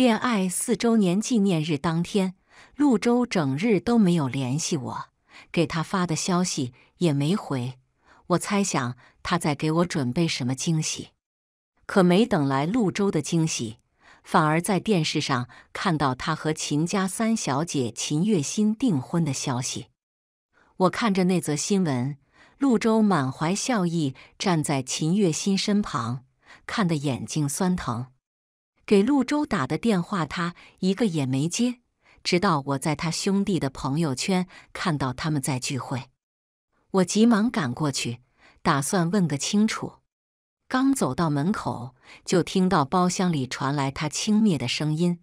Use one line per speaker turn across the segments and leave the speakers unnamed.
恋爱四周年纪念日当天，陆周整日都没有联系我，给他发的消息也没回。我猜想他在给我准备什么惊喜，可没等来陆舟的惊喜，反而在电视上看到他和秦家三小姐秦月心订婚的消息。我看着那则新闻，陆舟满怀笑意站在秦月心身旁，看得眼睛酸疼。给陆州打的电话，他一个也没接。直到我在他兄弟的朋友圈看到他们在聚会，我急忙赶过去，打算问个清楚。刚走到门口，就听到包厢里传来他轻蔑的声音：“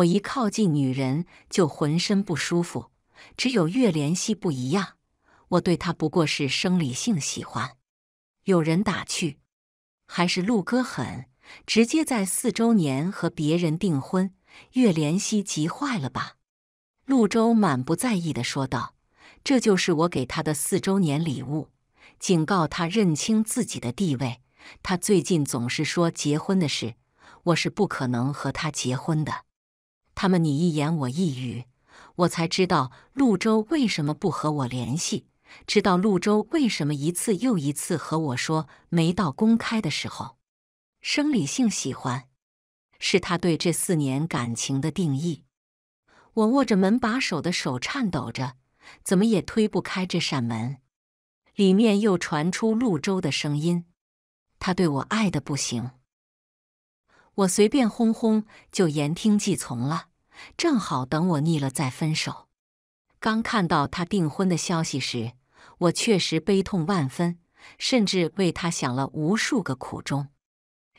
我一靠近女人就浑身不舒服，只有月莲希不一样，我对他不过是生理性喜欢。”有人打趣：“还是陆哥狠。”直接在四周年和别人订婚，岳莲希急坏了吧？陆舟满不在意地说道：“这就是我给他的四周年礼物，警告他认清自己的地位。他最近总是说结婚的事，我是不可能和他结婚的。”他们你一言我一语，我才知道陆舟为什么不和我联系，知道陆舟为什么一次又一次和我说没到公开的时候。生理性喜欢，是他对这四年感情的定义。我握着门把手的手颤抖着，怎么也推不开这扇门。里面又传出陆舟的声音：“他对我爱的不行，我随便哄哄就言听计从了。正好等我腻了再分手。”刚看到他订婚的消息时，我确实悲痛万分，甚至为他想了无数个苦衷。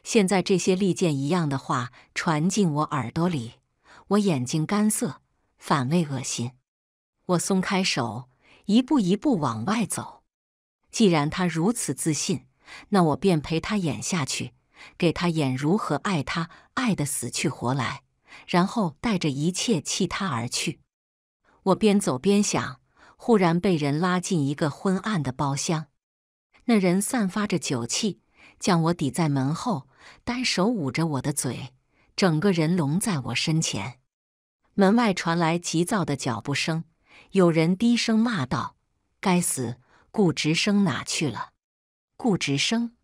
现在这些利剑一样的话传进我耳朵里，我眼睛干涩，反胃恶心。我松开手，一步一步往外走。既然他如此自信，那我便陪他演下去，给他演如何爱他，爱得死去活来，然后带着一切弃他而去。我边走边想，忽然被人拉进一个昏暗的包厢，那人散发着酒气，将我抵在门后。单手捂着我的嘴，整个人拢在我身前。门外传来急躁的脚步声，有人低声骂道：“该死，顾直生哪去了？”顾直生。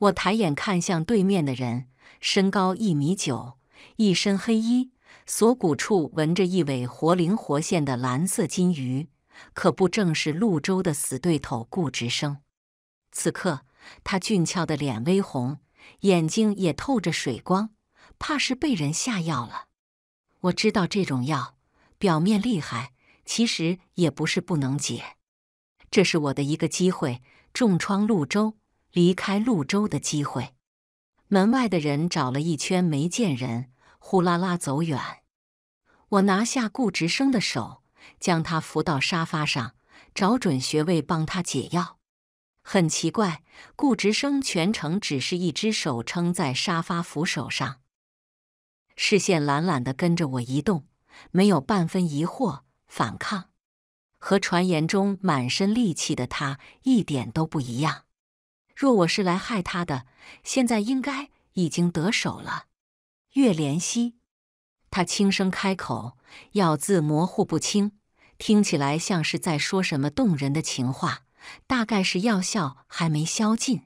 我抬眼看向对面的人，身高一米九，一身黑衣，锁骨处纹着一尾活灵活现的蓝色金鱼，可不正是陆州的死对头顾直生？此刻他俊俏的脸微红。眼睛也透着水光，怕是被人下药了。我知道这种药表面厉害，其实也不是不能解。这是我的一个机会，重创陆州，离开陆州的机会。门外的人找了一圈没见人，呼啦啦走远。我拿下顾直生的手，将他扶到沙发上，找准穴位帮他解药。很奇怪，顾直生全程只是一只手撑在沙发扶手上，视线懒懒的跟着我移动，没有半分疑惑、反抗，和传言中满身戾气的他一点都不一样。若我是来害他的，现在应该已经得手了。月怜惜，他轻声开口，咬字模糊不清，听起来像是在说什么动人的情话。大概是药效还没消尽，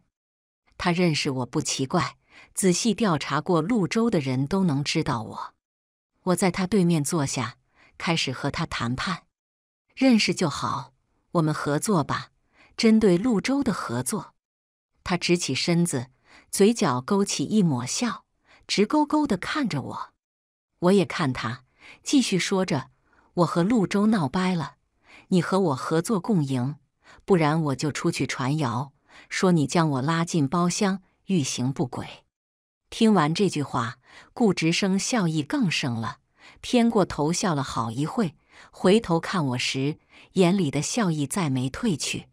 他认识我不奇怪。仔细调查过陆州的人都能知道我。我在他对面坐下，开始和他谈判。认识就好，我们合作吧，针对陆州的合作。他直起身子，嘴角勾起一抹笑，直勾勾的看着我。我也看他，继续说着：“我和陆州闹掰了，你和我合作共赢。”不然我就出去传谣，说你将我拉进包厢，欲行不轨。听完这句话，顾直生笑意更盛了，偏过头笑了好一会。回头看我时，眼里的笑意再没褪去。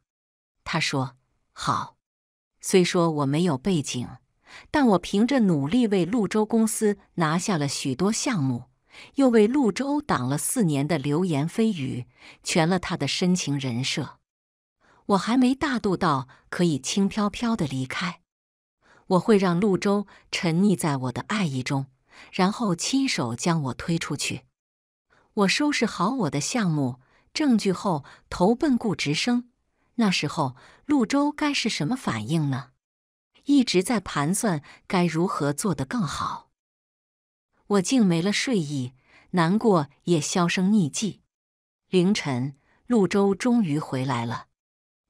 他说：“好，虽说我没有背景，但我凭着努力为陆州公司拿下了许多项目，又为陆州挡了四年的流言蜚语，全了他的深情人设。”我还没大度到可以轻飘飘的离开，我会让陆舟沉溺在我的爱意中，然后亲手将我推出去。我收拾好我的项目证据后，投奔顾直生。那时候陆舟该是什么反应呢？一直在盘算该如何做得更好。我竟没了睡意，难过也销声匿迹。凌晨，陆舟终于回来了。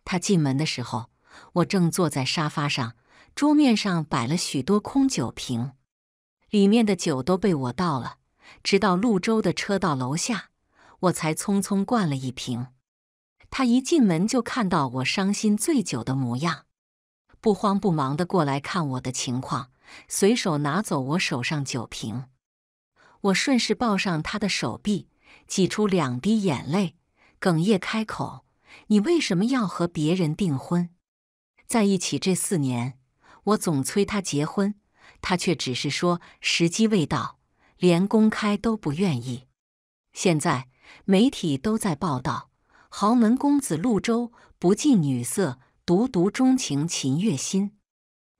他进门的时候，我正坐在沙发上，桌面上摆了许多空酒瓶，里面的酒都被我倒了。直到陆州的车到楼下，我才匆匆灌了一瓶。他一进门就看到我伤心醉酒的模样，不慌不忙地过来看我的情况，随手拿走我手上酒瓶。我顺势抱上他的手臂，挤出两滴眼泪，哽咽开口。你为什么要和别人订婚？在一起这四年，我总催他结婚，他却只是说时机未到，连公开都不愿意。现在媒体都在报道豪门公子陆周不近女色，独独钟情秦月心。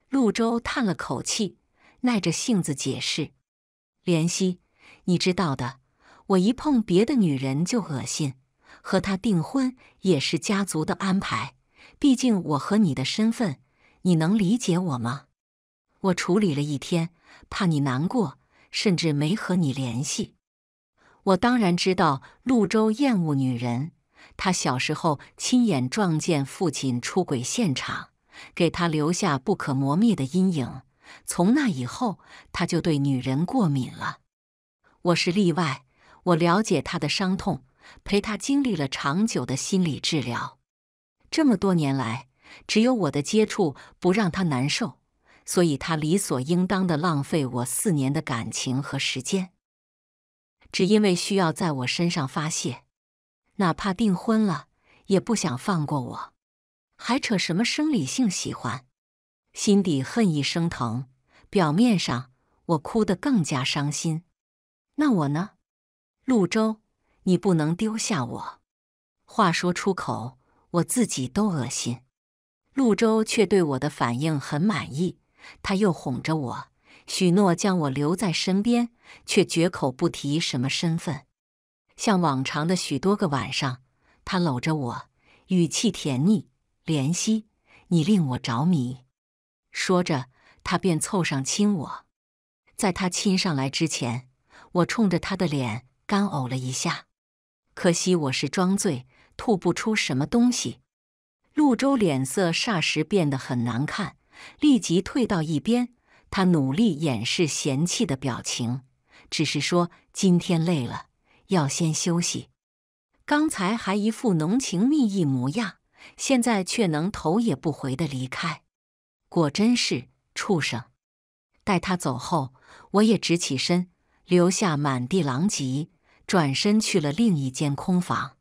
陆周叹了口气，耐着性子解释：“怜惜，你知道的，我一碰别的女人就恶心。”和他订婚也是家族的安排，毕竟我和你的身份，你能理解我吗？我处理了一天，怕你难过，甚至没和你联系。我当然知道陆州厌恶女人，他小时候亲眼撞见父亲出轨现场，给他留下不可磨灭的阴影。从那以后，他就对女人过敏了。我是例外，我了解他的伤痛。陪他经历了长久的心理治疗，这么多年来，只有我的接触不让他难受，所以他理所应当的浪费我四年的感情和时间，只因为需要在我身上发泄，哪怕订婚了也不想放过我，还扯什么生理性喜欢，心底恨意升腾，表面上我哭得更加伤心，那我呢，陆州？你不能丢下我，话说出口，我自己都恶心。陆舟却对我的反应很满意，他又哄着我，许诺将我留在身边，却绝口不提什么身份。像往常的许多个晚上，他搂着我，语气甜腻，怜惜你令我着迷。说着，他便凑上亲我。在他亲上来之前，我冲着他的脸干呕了一下。可惜我是装醉，吐不出什么东西。陆舟脸色霎时变得很难看，立即退到一边。他努力掩饰嫌弃的表情，只是说：“今天累了，要先休息。”刚才还一副浓情蜜意模样，现在却能头也不回的离开，果真是畜生！待他走后，我也直起身，留下满地狼藉。转身去了另一间空房。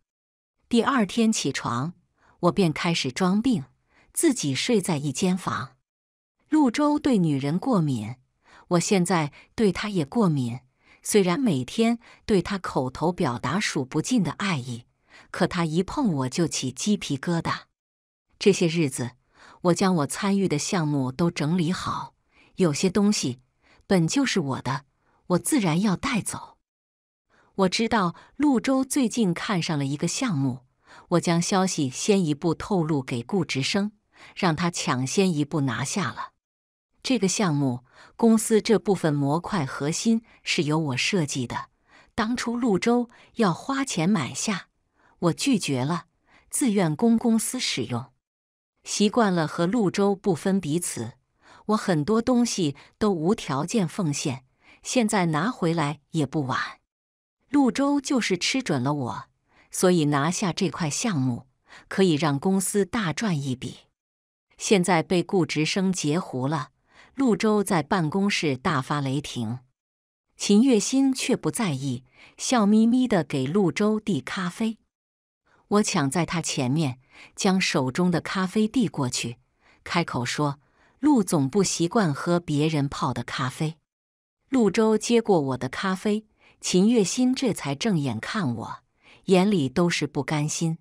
第二天起床，我便开始装病，自己睡在一间房。陆州对女人过敏，我现在对他也过敏。虽然每天对他口头表达数不尽的爱意，可他一碰我就起鸡皮疙瘩。这些日子，我将我参与的项目都整理好。有些东西本就是我的，我自然要带走。我知道陆州最近看上了一个项目，我将消息先一步透露给顾直生，让他抢先一步拿下了这个项目。公司这部分模块核心是由我设计的，当初陆州要花钱买下，我拒绝了，自愿供公司使用。习惯了和陆州不分彼此，我很多东西都无条件奉献，现在拿回来也不晚。陆舟就是吃准了我，所以拿下这块项目可以让公司大赚一笔。现在被顾直生截胡了，陆舟在办公室大发雷霆。秦月心却不在意，笑眯眯的给陆舟递咖啡。我抢在他前面，将手中的咖啡递过去，开口说：“陆总不习惯喝别人泡的咖啡。”陆舟接过我的咖啡。秦月心这才正眼看我，眼里都是不甘心。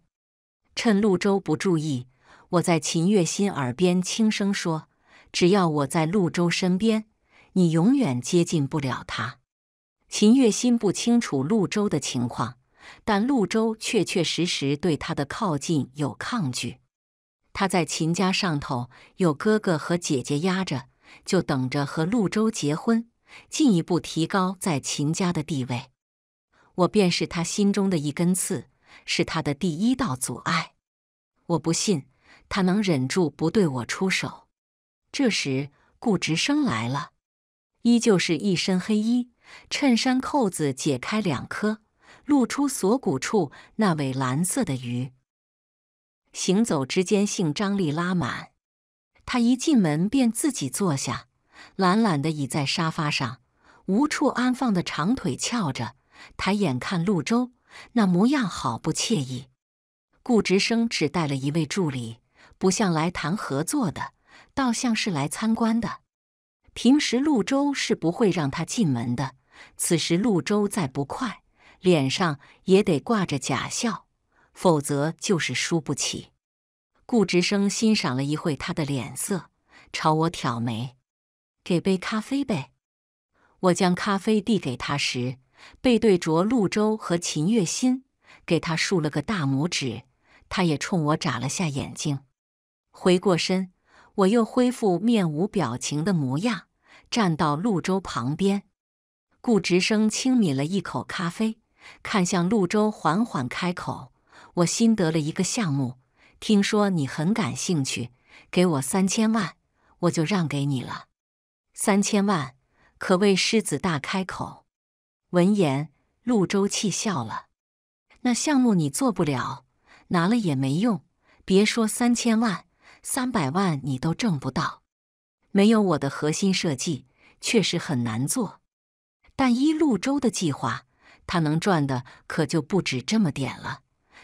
趁陆舟不注意，我在秦月心耳边轻声说：“只要我在陆舟身边，你永远接近不了他。”秦月心不清楚陆舟的情况，但陆舟确确实实对他的靠近有抗拒。他在秦家上头有哥哥和姐姐压着，就等着和陆舟结婚。进一步提高在秦家的地位，我便是他心中的一根刺，是他的第一道阻碍。我不信他能忍住不对我出手。这时，顾直生来了，依旧是一身黑衣，衬衫扣子解开两颗，露出锁骨处那尾蓝色的鱼。行走之间，性张力拉满。他一进门便自己坐下。懒懒地倚在沙发上，无处安放的长腿翘着，抬眼看陆舟，那模样好不惬意。顾直生只带了一位助理，不像来谈合作的，倒像是来参观的。平时陆舟是不会让他进门的，此时陆舟再不快，脸上也得挂着假笑，否则就是输不起。顾直生欣赏了一会他的脸色，朝我挑眉。给杯咖啡呗。我将咖啡递给他时，背对着陆周和秦月心，给他竖了个大拇指。他也冲我眨了下眼睛。回过身，我又恢复面无表情的模样，站到陆周旁边。顾直生轻抿了一口咖啡，看向陆周，缓缓开口：“我新得了一个项目，听说你很感兴趣，给我三千万，我就让给你了。”三千万，可谓狮子大开口。闻言，陆舟气笑了：“那项目你做不了，拿了也没用。别说三千万，三百万你都挣不到。没有我的核心设计，确实很难做。但依陆舟的计划，他能赚的可就不止这么点了。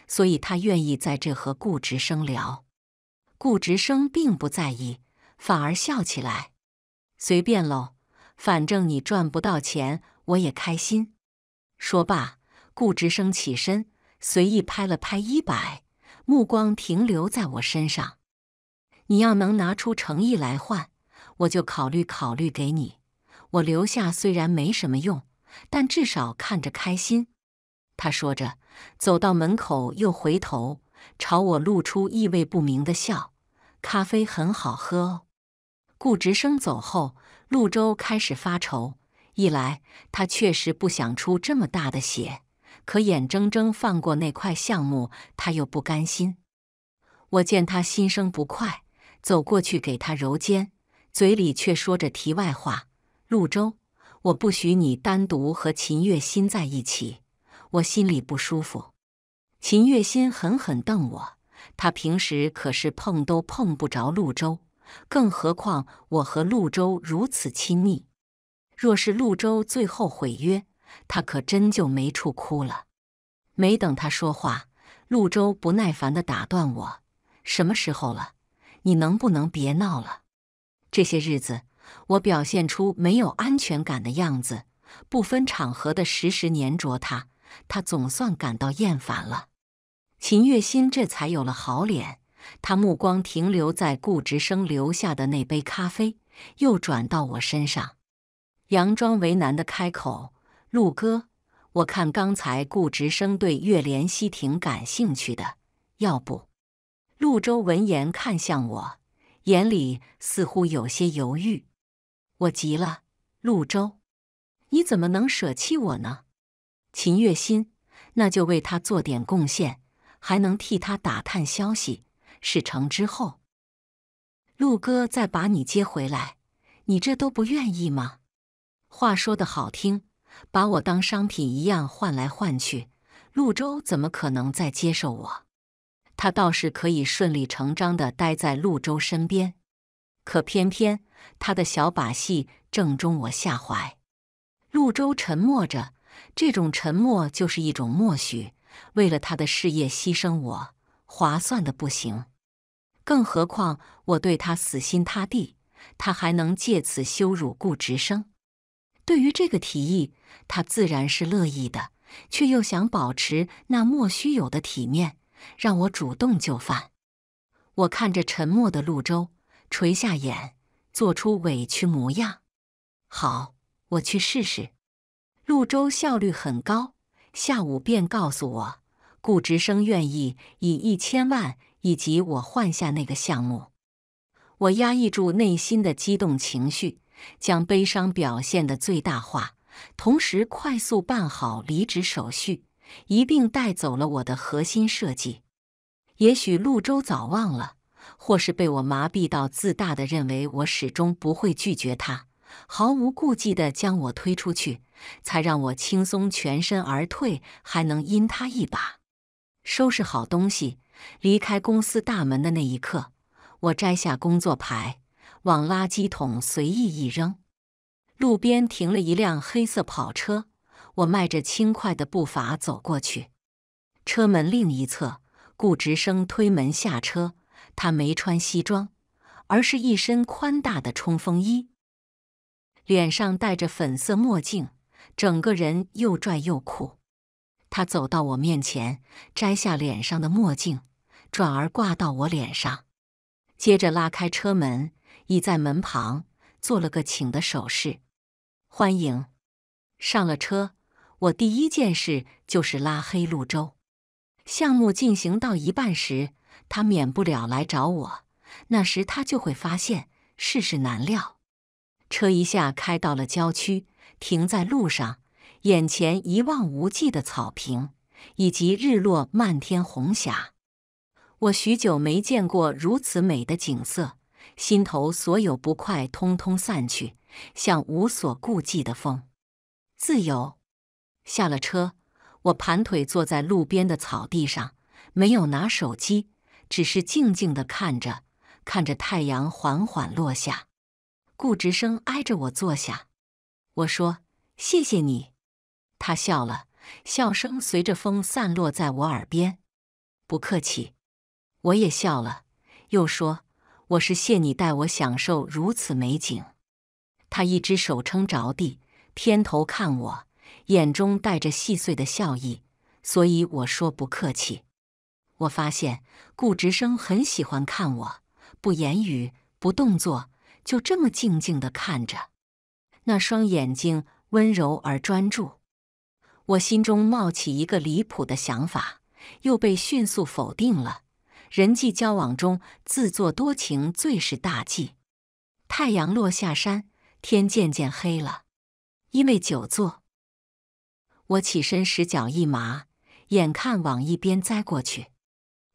所以他愿意在这和顾直生聊。顾直生并不在意，反而笑起来。”随便喽，反正你赚不到钱，我也开心。说罢，顾直生起身，随意拍了拍衣摆，目光停留在我身上。你要能拿出诚意来换，我就考虑考虑给你。我留下虽然没什么用，但至少看着开心。他说着，走到门口又回头，朝我露出意味不明的笑。咖啡很好喝哦。顾直生走后，陆舟开始发愁。一来，他确实不想出这么大的血；可眼睁睁放过那块项目，他又不甘心。我见他心生不快，走过去给他揉肩，嘴里却说着题外话：“陆舟，我不许你单独和秦月心在一起，我心里不舒服。”秦月心狠狠瞪我，他平时可是碰都碰不着陆舟。更何况我和陆州如此亲密，若是陆州最后毁约，他可真就没处哭了。没等他说话，陆州不耐烦地打断我：“什么时候了？你能不能别闹了？”这些日子，我表现出没有安全感的样子，不分场合的时时黏着他，他总算感到厌烦了。秦月心这才有了好脸。他目光停留在顾直生留下的那杯咖啡，又转到我身上，佯装为难的开口：“陆哥，我看刚才顾直生对月莲溪挺感兴趣的，要不……”陆周闻言看向我，眼里似乎有些犹豫。我急了：“陆周，你怎么能舍弃我呢？”秦月心：“那就为他做点贡献，还能替他打探消息。”事成之后，陆哥再把你接回来，你这都不愿意吗？话说的好听，把我当商品一样换来换去，陆州怎么可能再接受我？他倒是可以顺理成章地待在陆州身边，可偏偏他的小把戏正中我下怀。陆州沉默着，这种沉默就是一种默许，为了他的事业牺牲我，划算的不行。更何况我对他死心塌地，他还能借此羞辱顾直生？对于这个提议，他自然是乐意的，却又想保持那莫须有的体面，让我主动就范。我看着沉默的陆舟，垂下眼，做出委屈模样。好，我去试试。陆舟效率很高，下午便告诉我，顾直生愿意以一千万。以及我换下那个项目，我压抑住内心的激动情绪，将悲伤表现的最大化，同时快速办好离职手续，一并带走了我的核心设计。也许陆舟早忘了，或是被我麻痹到自大的认为我始终不会拒绝他，毫无顾忌的将我推出去，才让我轻松全身而退，还能因他一把收拾好东西。离开公司大门的那一刻，我摘下工作牌，往垃圾桶随意一扔。路边停了一辆黑色跑车，我迈着轻快的步伐走过去。车门另一侧，顾直生推门下车。他没穿西装，而是一身宽大的冲锋衣，脸上戴着粉色墨镜，整个人又拽又酷。他走到我面前，摘下脸上的墨镜。转而挂到我脸上，接着拉开车门，倚在门旁，做了个请的手势，欢迎上了车。我第一件事就是拉黑陆周。项目进行到一半时，他免不了来找我，那时他就会发现世事难料。车一下开到了郊区，停在路上，眼前一望无际的草坪，以及日落漫天红霞。我许久没见过如此美的景色，心头所有不快通通散去，像无所顾忌的风，自由。下了车，我盘腿坐在路边的草地上，没有拿手机，只是静静地看着，看着太阳缓缓落下。顾直生挨着我坐下，我说：“谢谢你。”他笑了，笑声随着风散落在我耳边。“不客气。”我也笑了，又说：“我是谢你带我享受如此美景。”他一只手撑着地，偏头看我，眼中带着细碎的笑意。所以我说不客气。我发现顾直生很喜欢看我，不言语，不动作，就这么静静地看着，那双眼睛温柔而专注。我心中冒起一个离谱的想法，又被迅速否定了。人际交往中，自作多情最是大忌。太阳落下山，天渐渐黑了。因为久坐，我起身时脚一麻，眼看往一边栽过去。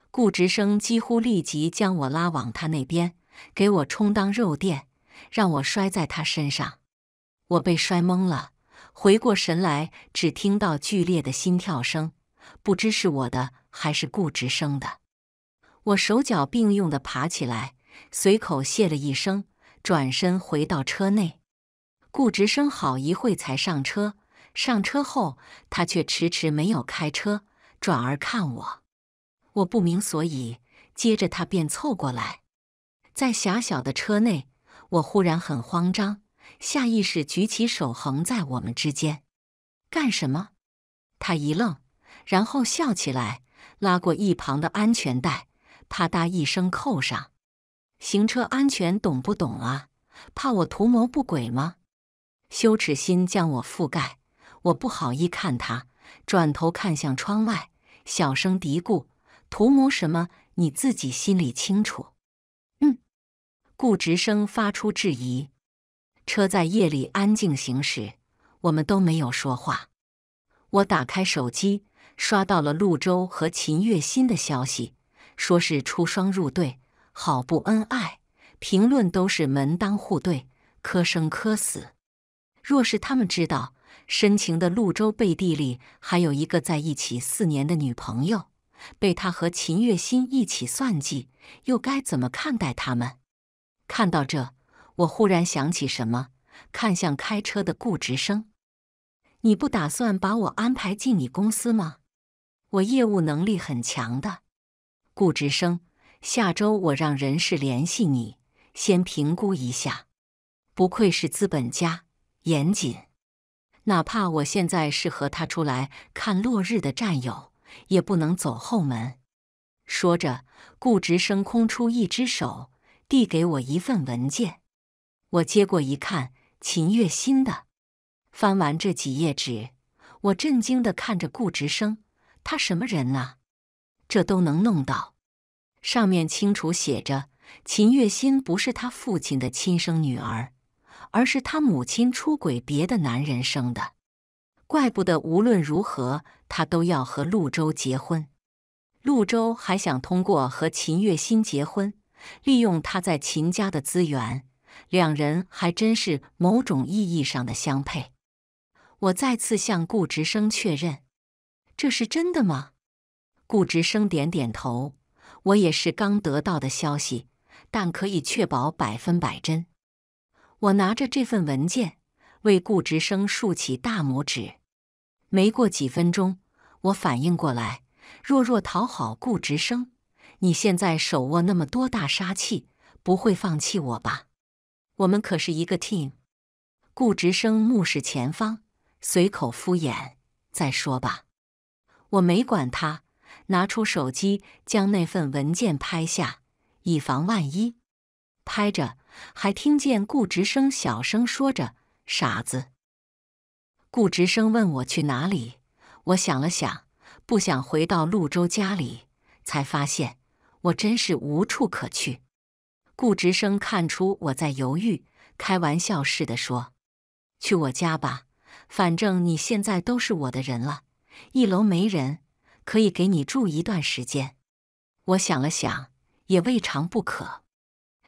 顾直生几乎立即将我拉往他那边，给我充当肉垫，让我摔在他身上。我被摔懵了，回过神来，只听到剧烈的心跳声，不知是我的还是顾直生的。我手脚并用的爬起来，随口谢了一声，转身回到车内。顾直生好一会才上车，上车后他却迟迟没有开车，转而看我。我不明所以，接着他便凑过来，在狭小的车内，我忽然很慌张，下意识举起手横在我们之间，干什么？他一愣，然后笑起来，拉过一旁的安全带。啪嗒一声扣上，行车安全懂不懂啊？怕我图谋不轨吗？羞耻心将我覆盖，我不好意看他，转头看向窗外，小声嘀咕：“图谋什么？你自己心里清楚。”嗯，顾直生发出质疑。车在夜里安静行驶，我们都没有说话。我打开手机，刷到了陆州和秦月心的消息。说是出双入对，好不恩爱。评论都是门当户对，磕生磕死。若是他们知道深情的陆舟背地里还有一个在一起四年的女朋友，被他和秦月心一起算计，又该怎么看待他们？看到这，我忽然想起什么，看向开车的顾直生：“你不打算把我安排进你公司吗？我业务能力很强的。”顾直生，下周我让人事联系你，先评估一下。不愧是资本家，严谨。哪怕我现在是和他出来看落日的战友，也不能走后门。说着，顾直生空出一只手，递给我一份文件。我接过一看，秦月新的。翻完这几页纸，我震惊的看着顾直生，他什么人啊？这都能弄到，上面清楚写着：秦月心不是他父亲的亲生女儿，而是他母亲出轨别的男人生的。怪不得无论如何，他都要和陆周结婚。陆周还想通过和秦月心结婚，利用他在秦家的资源。两人还真是某种意义上的相配。我再次向顾直生确认，这是真的吗？顾直生点点头，我也是刚得到的消息，但可以确保百分百真。我拿着这份文件，为顾直生竖起大拇指。没过几分钟，我反应过来，弱弱讨好顾直生：“你现在手握那么多大杀器，不会放弃我吧？我们可是一个 team。”顾直生目视前方，随口敷衍：“再说吧。”我没管他。拿出手机，将那份文件拍下，以防万一。拍着，还听见顾直生小声说着：“傻子。”顾直生问我去哪里，我想了想，不想回到陆州家里，才发现我真是无处可去。顾直生看出我在犹豫，开玩笑似的说：“去我家吧，反正你现在都是我的人了。一楼没人。”可以给你住一段时间，我想了想，也未尝不可。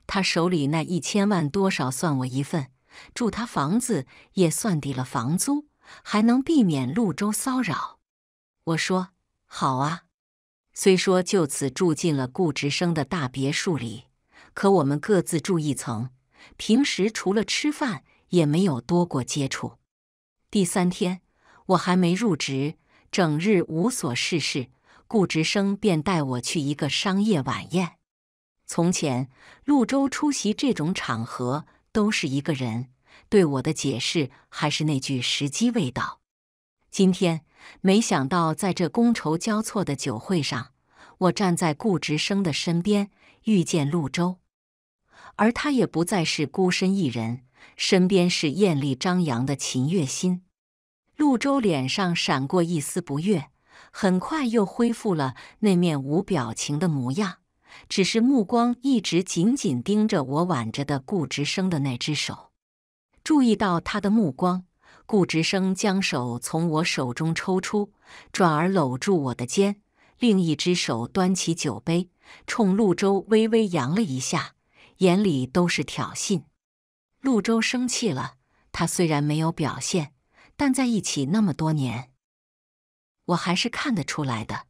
他手里那一千万多少算我一份，住他房子也算抵了房租，还能避免陆州骚扰。我说好啊。虽说就此住进了顾直生的大别墅里，可我们各自住一层，平时除了吃饭，也没有多过接触。第三天，我还没入职。整日无所事事，顾直生便带我去一个商业晚宴。从前陆舟出席这种场合都是一个人，对我的解释还是那句时机未到。今天没想到，在这觥筹交错的酒会上，我站在顾直生的身边遇见陆舟，而他也不再是孤身一人，身边是艳丽张扬的秦月心。陆舟脸上闪过一丝不悦，很快又恢复了那面无表情的模样，只是目光一直紧紧盯着我挽着的顾直生的那只手。注意到他的目光，顾直生将手从我手中抽出，转而搂住我的肩，另一只手端起酒杯，冲陆舟微微扬了一下，眼里都是挑衅。陆舟生气了，他虽然没有表现。但在一起那么多年，我还是看得出来的。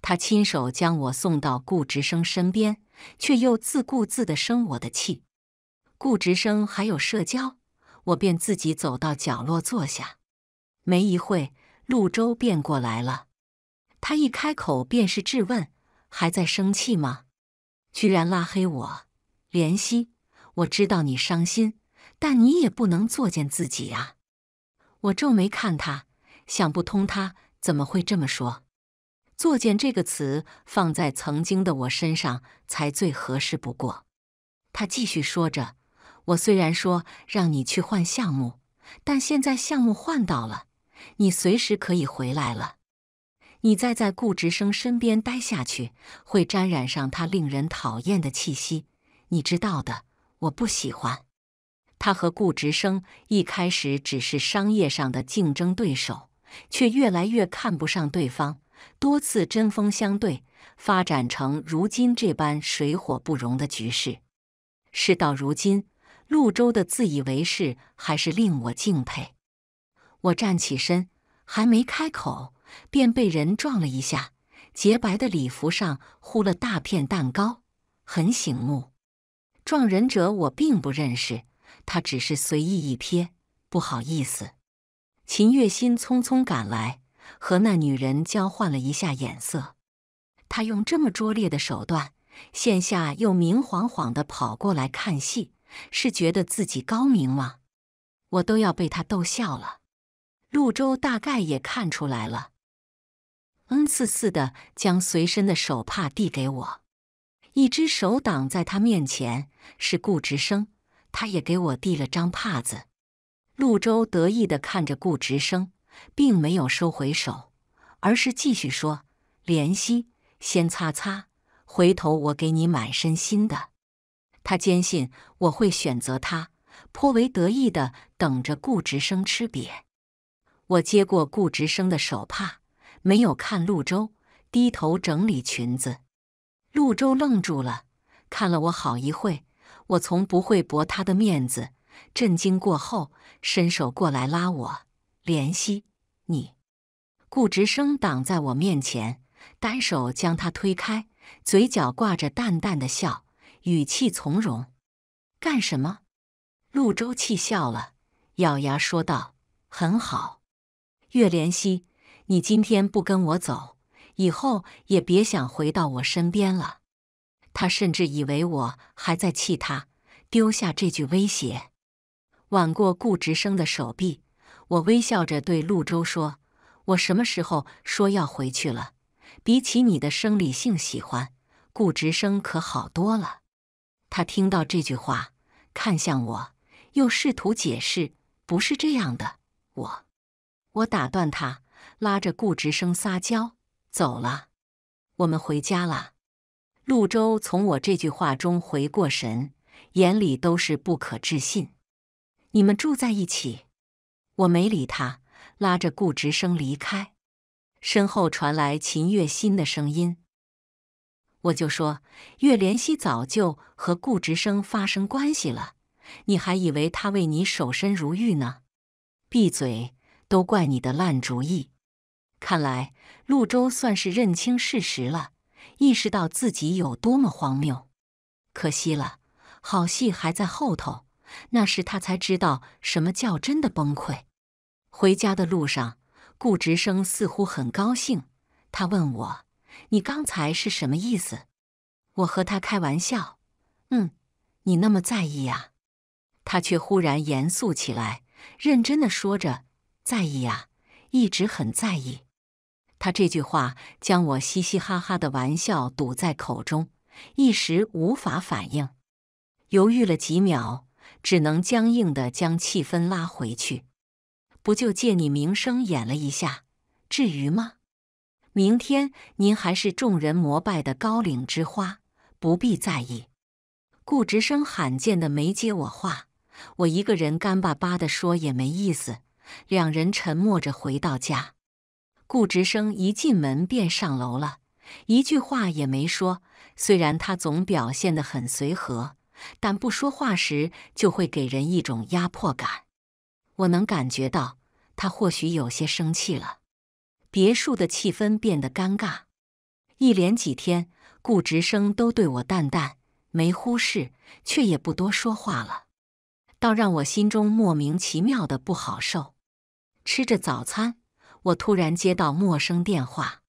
他亲手将我送到顾直生身边，却又自顾自的生我的气。顾直生还有社交，我便自己走到角落坐下。没一会，陆舟便过来了。他一开口便是质问：“还在生气吗？居然拉黑我！”怜惜。我知道你伤心，但你也不能作践自己啊。我皱眉看他，想不通他怎么会这么说。“作贱”这个词放在曾经的我身上才最合适不过。他继续说着：“我虽然说让你去换项目，但现在项目换到了，你随时可以回来了。你再在顾直生身边待下去，会沾染上他令人讨厌的气息，你知道的。我不喜欢。”他和顾直生一开始只是商业上的竞争对手，却越来越看不上对方，多次针锋相对，发展成如今这般水火不容的局势。事到如今，陆州的自以为是还是令我敬佩。我站起身，还没开口，便被人撞了一下，洁白的礼服上糊了大片蛋糕，很醒目。撞人者我并不认识。他只是随意一瞥，不好意思。秦月心匆匆赶来，和那女人交换了一下眼色。他用这么拙劣的手段，线下又明晃晃的跑过来看戏，是觉得自己高明吗？我都要被他逗笑了。陆舟大概也看出来了，恩赐似的将随身的手帕递给我，一只手挡在他面前，是顾直生。他也给我递了张帕子，陆舟得意地看着顾直生，并没有收回手，而是继续说：“怜惜，先擦擦，回头我给你买身新的。”他坚信我会选择他，颇为得意地等着顾直生吃瘪。我接过顾直生的手帕，没有看陆舟，低头整理裙子。陆舟愣住了，看了我好一会儿。我从不会驳他的面子。震惊过后，伸手过来拉我。怜惜你，顾直生挡在我面前，单手将他推开，嘴角挂着淡淡的笑，语气从容。干什么？陆舟气笑了，咬牙说道：“很好，岳莲惜，你今天不跟我走，以后也别想回到我身边了。”他甚至以为我还在气他，丢下这句威胁，挽过顾直生的手臂，我微笑着对陆舟说：“我什么时候说要回去了？比起你的生理性喜欢，顾直生可好多了。”他听到这句话，看向我，又试图解释：“不是这样的。”我我打断他，拉着顾直生撒娇走了：“我们回家了。陆舟从我这句话中回过神，眼里都是不可置信。你们住在一起？我没理他，拉着顾直升离开。身后传来秦月心的声音：“我就说，岳莲溪早就和顾直生发生关系了，你还以为他为你守身如玉呢？”闭嘴！都怪你的烂主意。看来陆舟算是认清事实了。意识到自己有多么荒谬，可惜了，好戏还在后头。那时他才知道什么叫真的崩溃。回家的路上，顾直生似乎很高兴，他问我：“你刚才是什么意思？”我和他开玩笑：“嗯，你那么在意啊。”他却忽然严肃起来，认真的说着：“在意啊，一直很在意。”他这句话将我嘻嘻哈哈的玩笑堵在口中，一时无法反应，犹豫了几秒，只能僵硬的将气氛拉回去。不就借你名声演了一下，至于吗？明天您还是众人膜拜的高岭之花，不必在意。顾直生罕见的没接我话，我一个人干巴巴的说也没意思，两人沉默着回到家。顾直生一进门便上楼了，一句话也没说。虽然他总表现得很随和，但不说话时就会给人一种压迫感。我能感觉到他或许有些生气了。别墅的气氛变得尴尬。一连几天，顾直生都对我淡淡，没忽视，却也不多说话了，倒让我心中莫名其妙的不好受。吃着早餐。我突然接到陌生电话，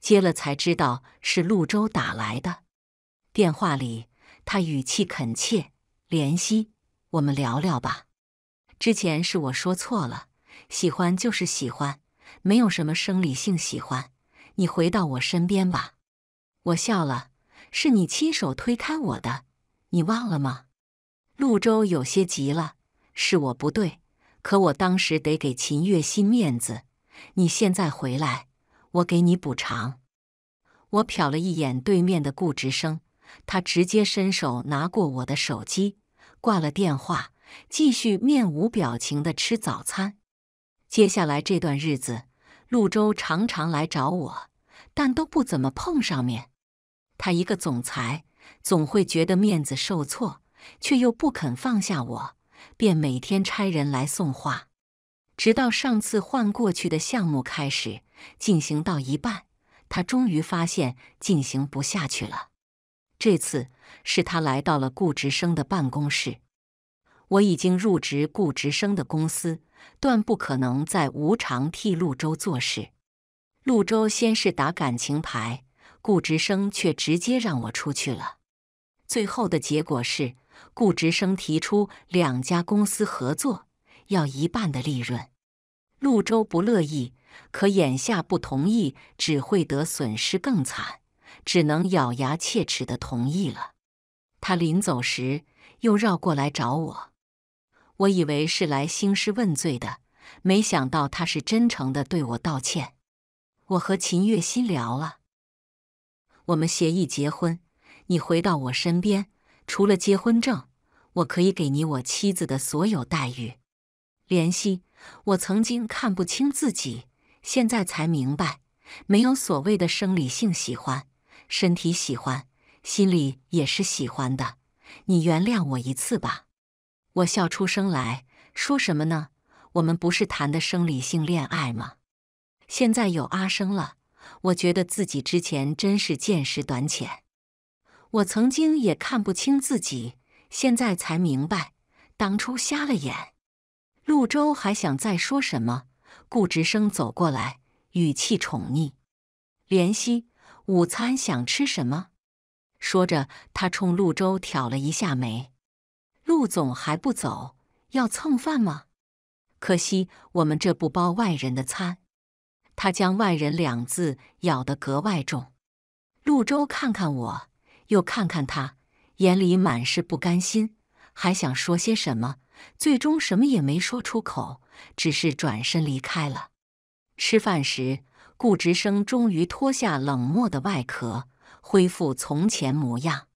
接了才知道是陆州打来的。电话里他语气恳切，怜惜：“我们聊聊吧。”之前是我说错了，喜欢就是喜欢，没有什么生理性喜欢。你回到我身边吧。我笑了：“是你亲手推开我的，你忘了吗？”陆州有些急了：“是我不对。”可我当时得给秦月心面子，你现在回来，我给你补偿。我瞟了一眼对面的顾直生，他直接伸手拿过我的手机，挂了电话，继续面无表情的吃早餐。接下来这段日子，陆舟常常来找我，但都不怎么碰上面。他一个总裁，总会觉得面子受挫，却又不肯放下我。便每天差人来送画，直到上次换过去的项目开始进行到一半，他终于发现进行不下去了。这次是他来到了顾直生的办公室。我已经入职顾直生的公司，断不可能再无偿替陆州做事。陆州先是打感情牌，顾直生却直接让我出去了。最后的结果是。顾直生提出两家公司合作要一半的利润，陆周不乐意，可眼下不同意只会得损失更惨，只能咬牙切齿的同意了。他临走时又绕过来找我，我以为是来兴师问罪的，没想到他是真诚的对我道歉。我和秦月心聊了，我们协议结婚，你回到我身边。除了结婚证，我可以给你我妻子的所有待遇。联系我曾经看不清自己，现在才明白，没有所谓的生理性喜欢，身体喜欢，心里也是喜欢的。你原谅我一次吧。我笑出声来说什么呢？我们不是谈的生理性恋爱吗？现在有阿生了，我觉得自己之前真是见识短浅。我曾经也看不清自己，现在才明白，当初瞎了眼。陆舟还想再说什么，顾直生走过来，语气宠溺：“莲溪，午餐想吃什么？”说着，他冲陆舟挑了一下眉：“陆总还不走，要蹭饭吗？可惜我们这不包外人的餐。”他将“外人”两字咬得格外重。陆舟看看我。又看看他，眼里满是不甘心，还想说些什么，最终什么也没说出口，只是转身离开了。吃饭时，顾直生终于脱下冷漠的外壳，恢复从前模样。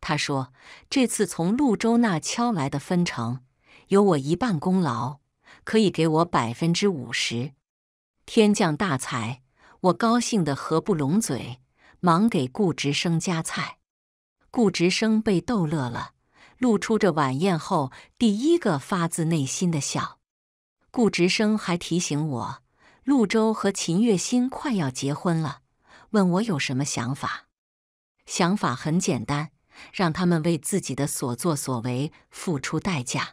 他说：“这次从潞州那敲来的分成，有我一半功劳，可以给我百分之五十。”天降大财，我高兴得合不拢嘴，忙给顾直生夹菜。顾直生被逗乐了，露出这晚宴后第一个发自内心的笑。顾直生还提醒我，陆州和秦月心快要结婚了，问我有什么想法。想法很简单，让他们为自己的所作所为付出代价。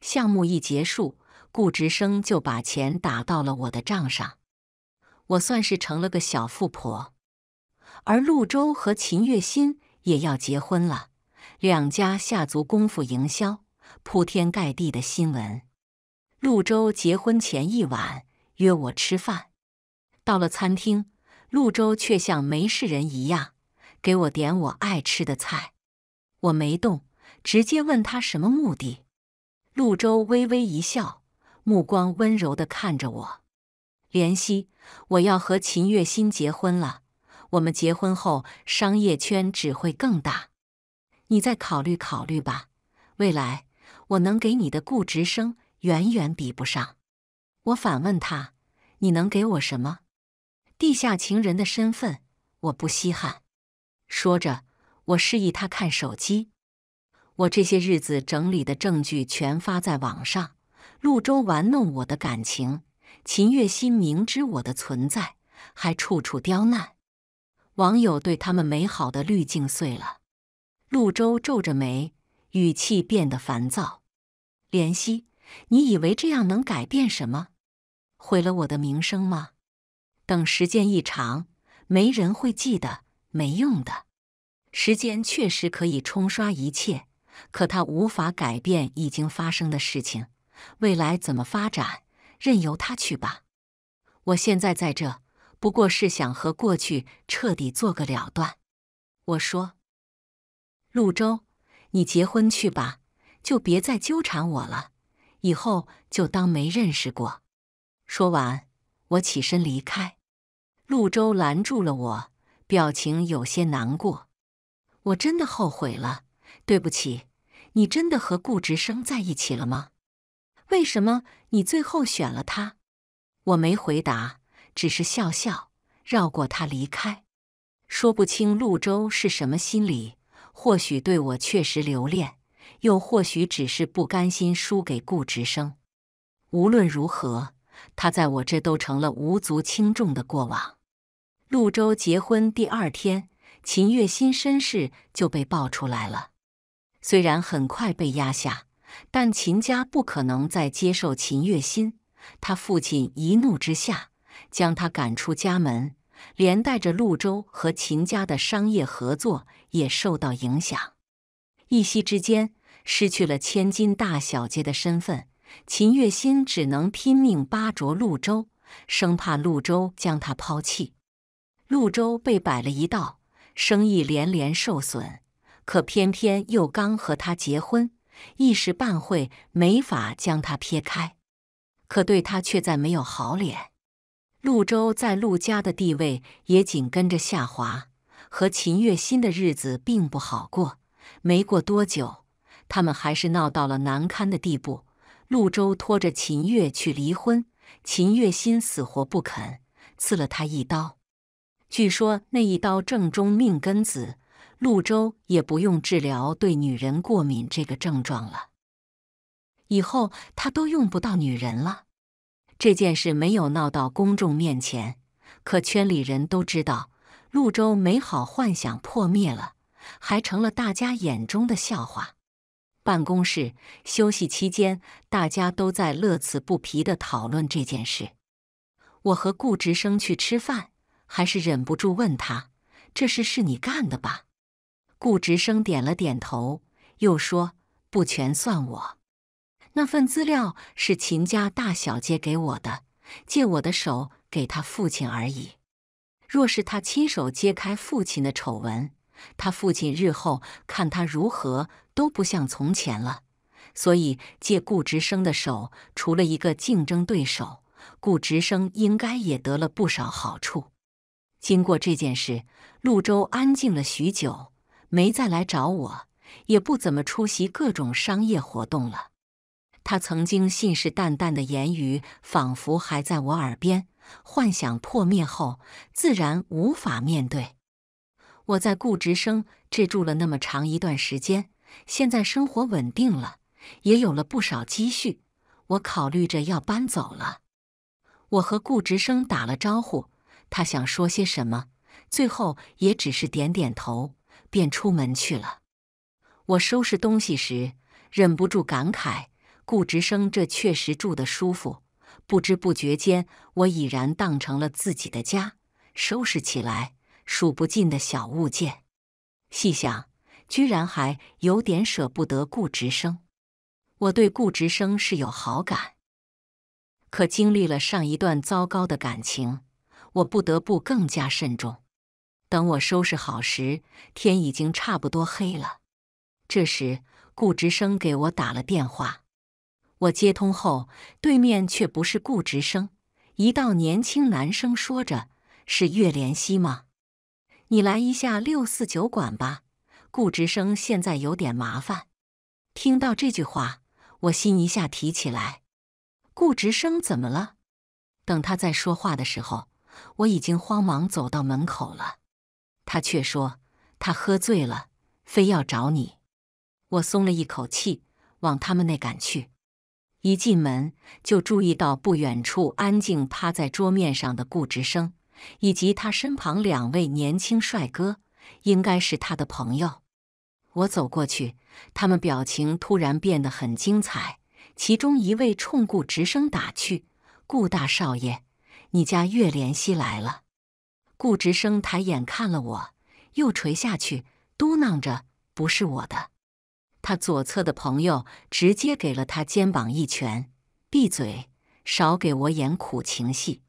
项目一结束，顾直生就把钱打到了我的账上，我算是成了个小富婆。而陆州和秦月心。也要结婚了，两家下足功夫营销，铺天盖地的新闻。陆周结婚前一晚约我吃饭，到了餐厅，陆周却像没事人一样给我点我爱吃的菜，我没动，直接问他什么目的。陆周微微一笑，目光温柔地看着我：“怜惜，我要和秦月心结婚了。”我们结婚后，商业圈只会更大。你再考虑考虑吧。未来我能给你的固执生远远比不上。我反问他：“你能给我什么？”地下情人的身份我不稀罕。说着，我示意他看手机。我这些日子整理的证据全发在网上。陆舟玩弄我的感情，秦月心明知我的存在还处处刁难。网友对他们美好的滤镜碎了，陆舟皱着眉，语气变得烦躁。莲溪，你以为这样能改变什么？毁了我的名声吗？等时间一长，没人会记得，没用的。时间确实可以冲刷一切，可它无法改变已经发生的事情。未来怎么发展，任由它去吧。我现在在这。不过是想和过去彻底做个了断。我说：“陆州，你结婚去吧，就别再纠缠我了，以后就当没认识过。”说完，我起身离开。陆州拦住了我，表情有些难过。我真的后悔了，对不起，你真的和顾直生在一起了吗？为什么你最后选了他？我没回答。只是笑笑，绕过他离开。说不清陆舟是什么心理，或许对我确实留恋，又或许只是不甘心输给顾直生。无论如何，他在我这都成了无足轻重的过往。陆舟结婚第二天，秦月心身世就被爆出来了。虽然很快被压下，但秦家不可能再接受秦月心。他父亲一怒之下。将他赶出家门，连带着陆州和秦家的商业合作也受到影响。一夕之间失去了千金大小姐的身份，秦月心只能拼命巴着陆州，生怕陆州将他抛弃。陆州被摆了一道，生意连连受损，可偏偏又刚和他结婚，一时半会没法将他撇开，可对他却再没有好脸。陆州在陆家的地位也紧跟着下滑，和秦月心的日子并不好过。没过多久，他们还是闹到了难堪的地步。陆州拖着秦月去离婚，秦月心死活不肯，刺了他一刀。据说那一刀正中命根子，陆州也不用治疗对女人过敏这个症状了，以后他都用不到女人了。这件事没有闹到公众面前，可圈里人都知道，陆州美好幻想破灭了，还成了大家眼中的笑话。办公室休息期间，大家都在乐此不疲地讨论这件事。我和顾直生去吃饭，还是忍不住问他：“这事是你干的吧？”顾直生点了点头，又说：“不全算我。”那份资料是秦家大小姐给我的，借我的手给她父亲而已。若是她亲手揭开父亲的丑闻，她父亲日后看他如何都不像从前了。所以借顾直生的手，除了一个竞争对手，顾直生应该也得了不少好处。经过这件事，陆州安静了许久，没再来找我，也不怎么出席各种商业活动了。他曾经信誓旦旦的言语，仿佛还在我耳边。幻想破灭后，自然无法面对。我在顾直生这住了那么长一段时间，现在生活稳定了，也有了不少积蓄。我考虑着要搬走了。我和顾直生打了招呼，他想说些什么，最后也只是点点头，便出门去了。我收拾东西时，忍不住感慨。顾直生，这确实住得舒服。不知不觉间，我已然当成了自己的家。收拾起来，数不尽的小物件。细想，居然还有点舍不得顾直生。我对顾直生是有好感，可经历了上一段糟糕的感情，我不得不更加慎重。等我收拾好时，天已经差不多黑了。这时，顾直生给我打了电话。我接通后，对面却不是顾直生，一道年轻男声说着：“是岳莲希吗？你来一下六四酒馆吧。”顾直生现在有点麻烦。听到这句话，我心一下提起来。顾直生怎么了？等他在说话的时候，我已经慌忙走到门口了。他却说他喝醉了，非要找你。我松了一口气，往他们那赶去。一进门就注意到不远处安静趴在桌面上的顾直生，以及他身旁两位年轻帅哥，应该是他的朋友。我走过去，他们表情突然变得很精彩，其中一位冲顾直生打趣：“顾大少爷，你家岳莲熙来了。”顾直生抬眼看了我，又垂下去，嘟囔着：“不是我的。”他左侧的朋友直接给了他肩膀一拳：“闭嘴，少给我演苦情戏。”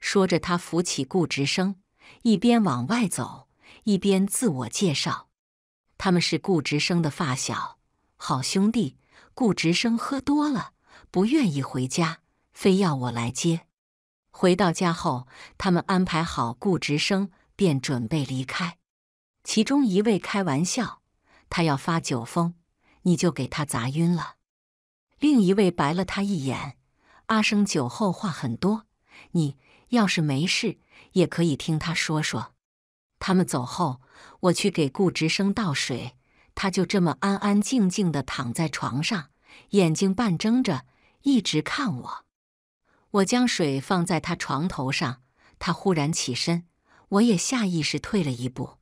说着，他扶起顾直生，一边往外走，一边自我介绍：“他们是顾直生的发小，好兄弟。顾直生喝多了，不愿意回家，非要我来接。回到家后，他们安排好顾直生，便准备离开。其中一位开玩笑：‘他要发酒疯。’你就给他砸晕了。另一位白了他一眼。阿生酒后话很多，你要是没事，也可以听他说说。他们走后，我去给顾直生倒水，他就这么安安静静的躺在床上，眼睛半睁着，一直看我。我将水放在他床头上，他忽然起身，我也下意识退了一步。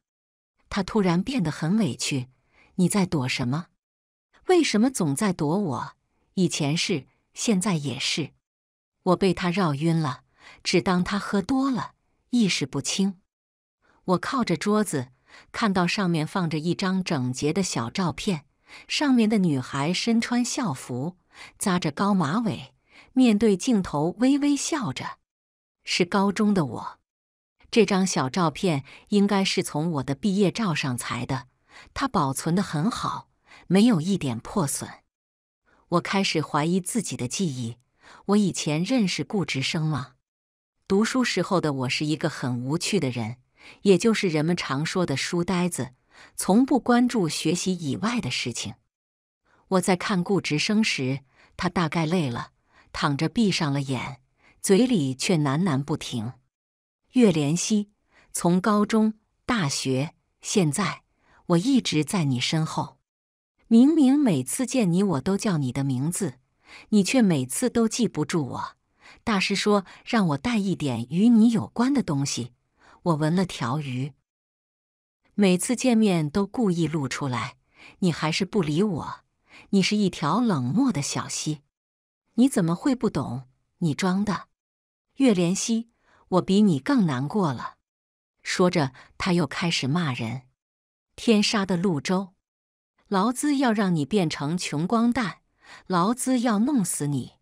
他突然变得很委屈，你在躲什么？为什么总在躲我？以前是，现在也是。我被他绕晕了，只当他喝多了，意识不清。我靠着桌子，看到上面放着一张整洁的小照片，上面的女孩身穿校服，扎着高马尾，面对镜头微微笑着，是高中的我。这张小照片应该是从我的毕业照上裁的，它保存的很好。没有一点破损。我开始怀疑自己的记忆。我以前认识顾直生吗？读书时候的我是一个很无趣的人，也就是人们常说的书呆子，从不关注学习以外的事情。我在看顾直生时，他大概累了，躺着闭上了眼，嘴里却喃喃不停。岳莲熙，从高中、大学、现在，我一直在你身后。明明每次见你，我都叫你的名字，你却每次都记不住我。大师说让我带一点与你有关的东西，我闻了条鱼。每次见面都故意露出来，你还是不理我。你是一条冷漠的小溪，你怎么会不懂？你装的。岳莲溪，我比你更难过了。说着，他又开始骂人：天杀的陆州。劳资要让你变成穷光蛋，劳资要弄死你！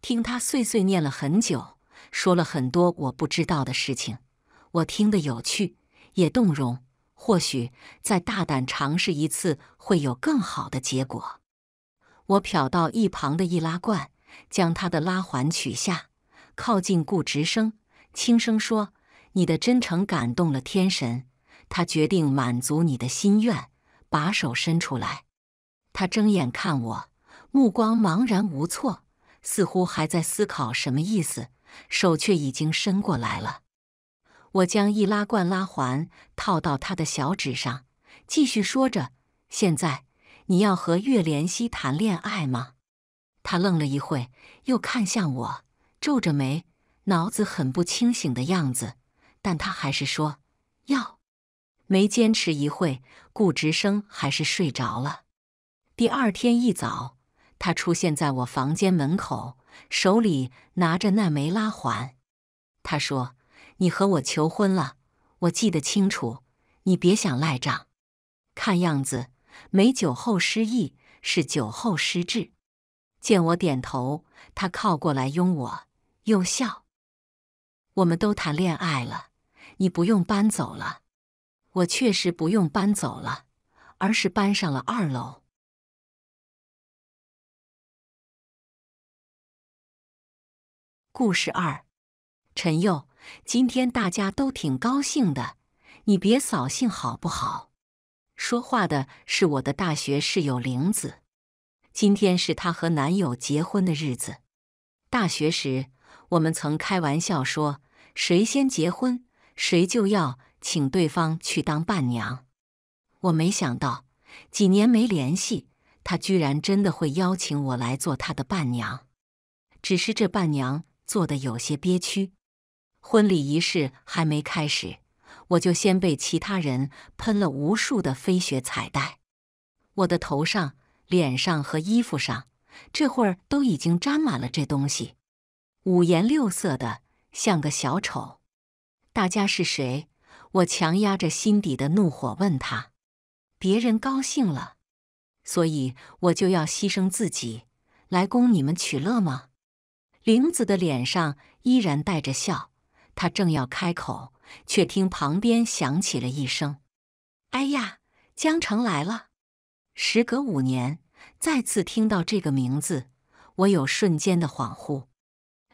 听他碎碎念了很久，说了很多我不知道的事情，我听得有趣，也动容。或许再大胆尝试一次，会有更好的结果。我瞟到一旁的易拉罐，将他的拉环取下，靠近固执升，轻声说：“你的真诚感动了天神，他决定满足你的心愿。”把手伸出来，他睁眼看我，目光茫然无措，似乎还在思考什么意思，手却已经伸过来了。我将易拉罐拉环套到他的小指上，继续说着：“现在你要和岳莲溪谈恋爱吗？”他愣了一会，又看向我，皱着眉，脑子很不清醒的样子，但他还是说：“要。”没坚持一会，顾直生还是睡着了。第二天一早，他出现在我房间门口，手里拿着那枚拉环。他说：“你和我求婚了，我记得清楚，你别想赖账。”看样子没酒后失忆，是酒后失智。见我点头，他靠过来拥我，又笑：“我们都谈恋爱了，你不用搬走了。”我确实不用搬走了，而是搬上了二楼。故事二，陈佑，今天大家都挺高兴的，你别扫兴好不好？说话的是我的大学室友玲子，今天是她和男友结婚的日子。大学时，我们曾开玩笑说，谁先结婚，谁就要。请对方去当伴娘，我没想到，几年没联系，他居然真的会邀请我来做他的伴娘。只是这伴娘做的有些憋屈，婚礼仪式还没开始，我就先被其他人喷了无数的飞雪彩带，我的头上、脸上和衣服上，这会儿都已经沾满了这东西，五颜六色的，像个小丑。大家是谁？我强压着心底的怒火，问他：“别人高兴了，所以我就要牺牲自己来供你们取乐吗？”玲子的脸上依然带着笑，她正要开口，却听旁边响起了一声：“哎呀，江城来了！”时隔五年，再次听到这个名字，我有瞬间的恍惚。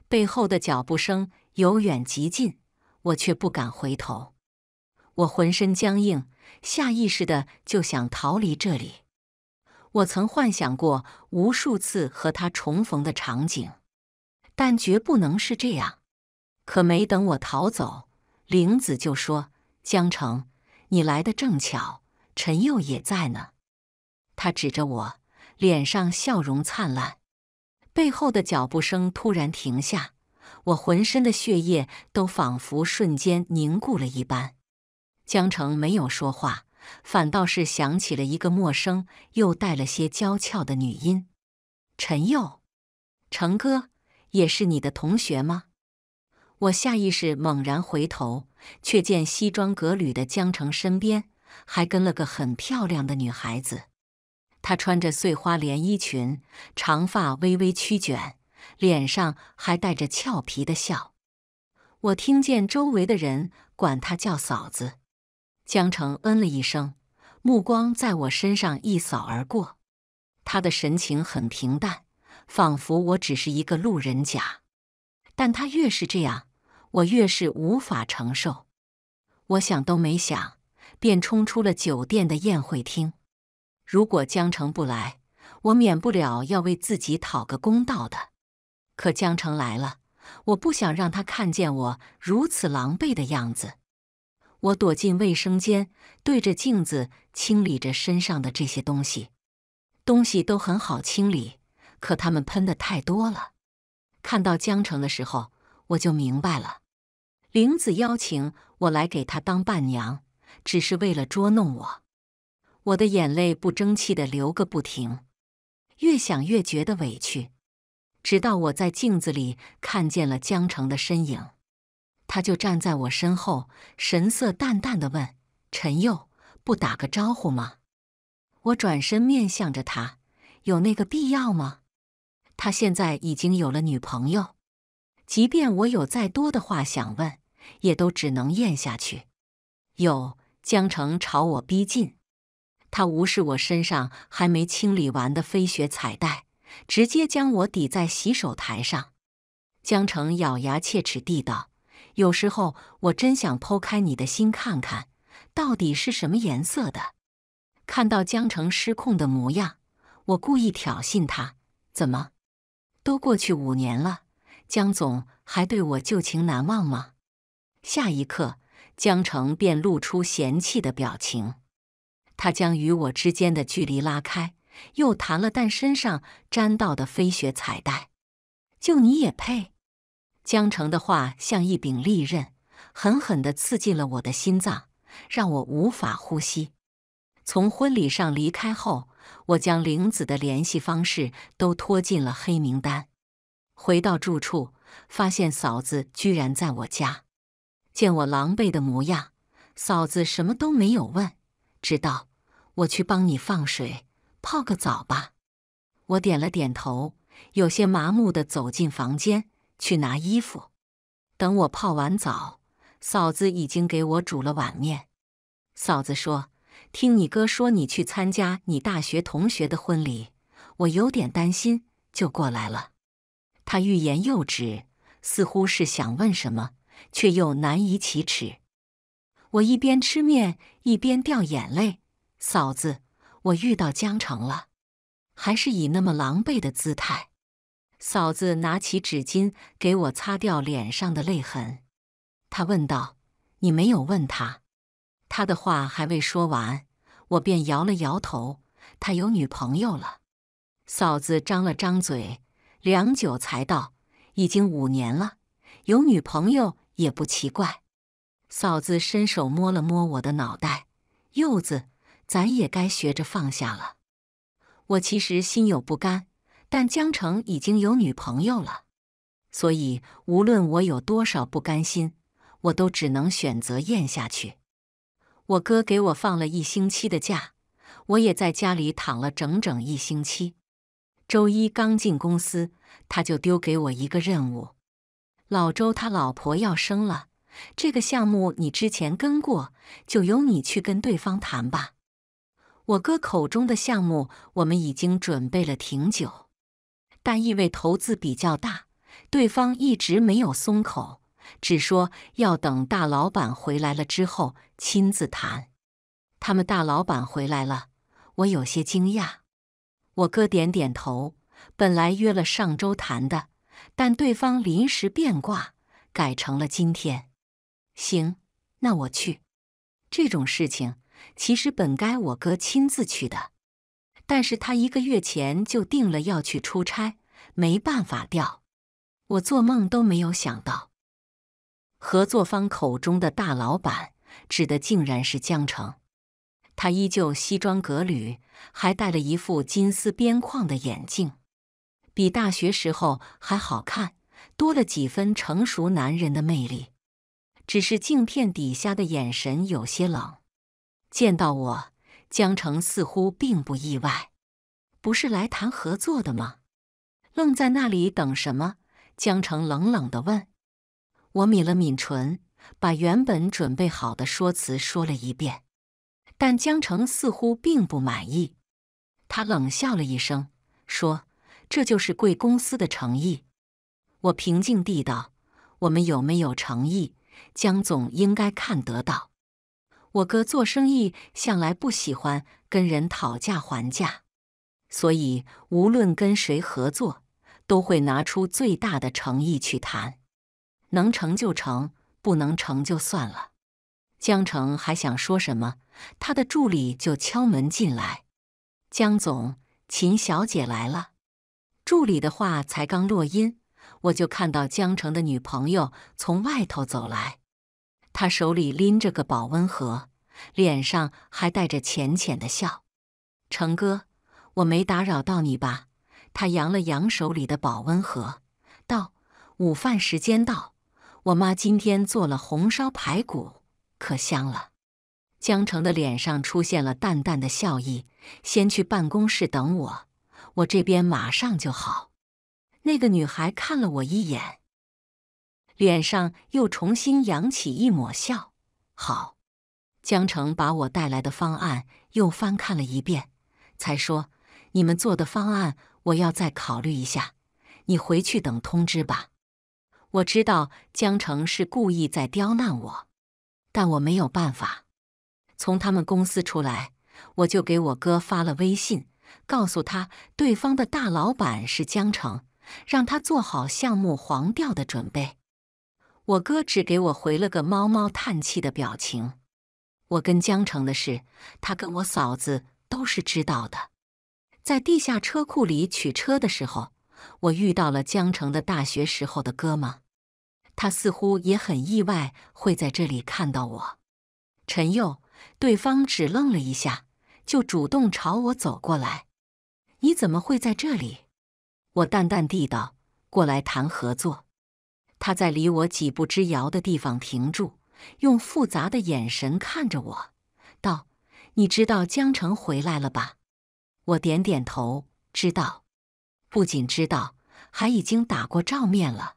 背后的脚步声由远及近，我却不敢回头。我浑身僵硬，下意识的就想逃离这里。我曾幻想过无数次和他重逢的场景，但绝不能是这样。可没等我逃走，玲子就说：“江城，你来的正巧，陈佑也在呢。”他指着我，脸上笑容灿烂。背后的脚步声突然停下，我浑身的血液都仿佛瞬间凝固了一般。江澄没有说话，反倒是想起了一个陌生又带了些娇俏的女音：“陈佑，成哥也是你的同学吗？”我下意识猛然回头，却见西装革履的江澄身边还跟了个很漂亮的女孩子。她穿着碎花连衣裙，长发微微曲卷，脸上还带着俏皮的笑。我听见周围的人管她叫嫂子。江城嗯了一声，目光在我身上一扫而过，他的神情很平淡，仿佛我只是一个路人甲。但他越是这样，我越是无法承受。我想都没想，便冲出了酒店的宴会厅。如果江城不来，我免不了要为自己讨个公道的。可江城来了，我不想让他看见我如此狼狈的样子。我躲进卫生间，对着镜子清理着身上的这些东西。东西都很好清理，可他们喷的太多了。看到江城的时候，我就明白了。玲子邀请我来给她当伴娘，只是为了捉弄我。我的眼泪不争气的流个不停，越想越觉得委屈。直到我在镜子里看见了江城的身影。他就站在我身后，神色淡淡的问：“陈佑，不打个招呼吗？”我转身面向着他，有那个必要吗？他现在已经有了女朋友，即便我有再多的话想问，也都只能咽下去。有江城朝我逼近，他无视我身上还没清理完的飞雪彩带，直接将我抵在洗手台上。江城咬牙切齿地道。有时候我真想剖开你的心看看，到底是什么颜色的。看到江城失控的模样，我故意挑衅他：“怎么，都过去五年了，江总还对我旧情难忘吗？”下一刻，江城便露出嫌弃的表情，他将与我之间的距离拉开，又弹了弹身上沾到的飞雪彩带：“就你也配？”江城的话像一柄利刃，狠狠地刺进了我的心脏，让我无法呼吸。从婚礼上离开后，我将玲子的联系方式都拖进了黑名单。回到住处，发现嫂子居然在我家。见我狼狈的模样，嫂子什么都没有问，只道我去帮你放水，泡个澡吧。我点了点头，有些麻木地走进房间。去拿衣服，等我泡完澡，嫂子已经给我煮了碗面。嫂子说：“听你哥说你去参加你大学同学的婚礼，我有点担心，就过来了。”他欲言又止，似乎是想问什么，却又难以启齿。我一边吃面一边掉眼泪。嫂子，我遇到江城了，还是以那么狼狈的姿态。嫂子拿起纸巾给我擦掉脸上的泪痕，她问道：“你没有问他？”他的话还未说完，我便摇了摇头：“他有女朋友了。”嫂子张了张嘴，良久才道：“已经五年了，有女朋友也不奇怪。”嫂子伸手摸了摸我的脑袋：“柚子，咱也该学着放下了。”我其实心有不甘。但江城已经有女朋友了，所以无论我有多少不甘心，我都只能选择咽下去。我哥给我放了一星期的假，我也在家里躺了整整一星期。周一刚进公司，他就丢给我一个任务：老周他老婆要生了，这个项目你之前跟过，就由你去跟对方谈吧。我哥口中的项目，我们已经准备了挺久。但因为投资比较大，对方一直没有松口，只说要等大老板回来了之后亲自谈。他们大老板回来了，我有些惊讶。我哥点点头。本来约了上周谈的，但对方临时变卦，改成了今天。行，那我去。这种事情其实本该我哥亲自去的。但是他一个月前就定了要去出差，没办法调。我做梦都没有想到，合作方口中的大老板指的竟然是江城。他依旧西装革履，还戴了一副金丝边框的眼镜，比大学时候还好看，多了几分成熟男人的魅力。只是镜片底下的眼神有些冷。见到我。江城似乎并不意外，不是来谈合作的吗？愣在那里等什么？江城冷冷的问。我抿了抿唇，把原本准备好的说辞说了一遍，但江城似乎并不满意，他冷笑了一声，说：“这就是贵公司的诚意。”我平静地道：“我们有没有诚意，江总应该看得到。”我哥做生意向来不喜欢跟人讨价还价，所以无论跟谁合作，都会拿出最大的诚意去谈，能成就成，不能成就算了。江城还想说什么，他的助理就敲门进来：“江总，秦小姐来了。”助理的话才刚落音，我就看到江城的女朋友从外头走来。他手里拎着个保温盒，脸上还带着浅浅的笑。成哥，我没打扰到你吧？他扬了扬手里的保温盒，道：“午饭时间到，我妈今天做了红烧排骨，可香了。”江城的脸上出现了淡淡的笑意。先去办公室等我，我这边马上就好。那个女孩看了我一眼。脸上又重新扬起一抹笑。好，江城把我带来的方案又翻看了一遍，才说：“你们做的方案我要再考虑一下，你回去等通知吧。”我知道江城是故意在刁难我，但我没有办法。从他们公司出来，我就给我哥发了微信，告诉他对方的大老板是江城，让他做好项目黄掉的准备。我哥只给我回了个猫猫叹气的表情。我跟江城的事，他跟我嫂子都是知道的。在地下车库里取车的时候，我遇到了江城的大学时候的哥们，他似乎也很意外会在这里看到我。陈佑，对方只愣了一下，就主动朝我走过来。你怎么会在这里？我淡淡地道：“过来谈合作。”他在离我几步之遥的地方停住，用复杂的眼神看着我，道：“你知道江城回来了吧？”我点点头，知道，不仅知道，还已经打过照面了。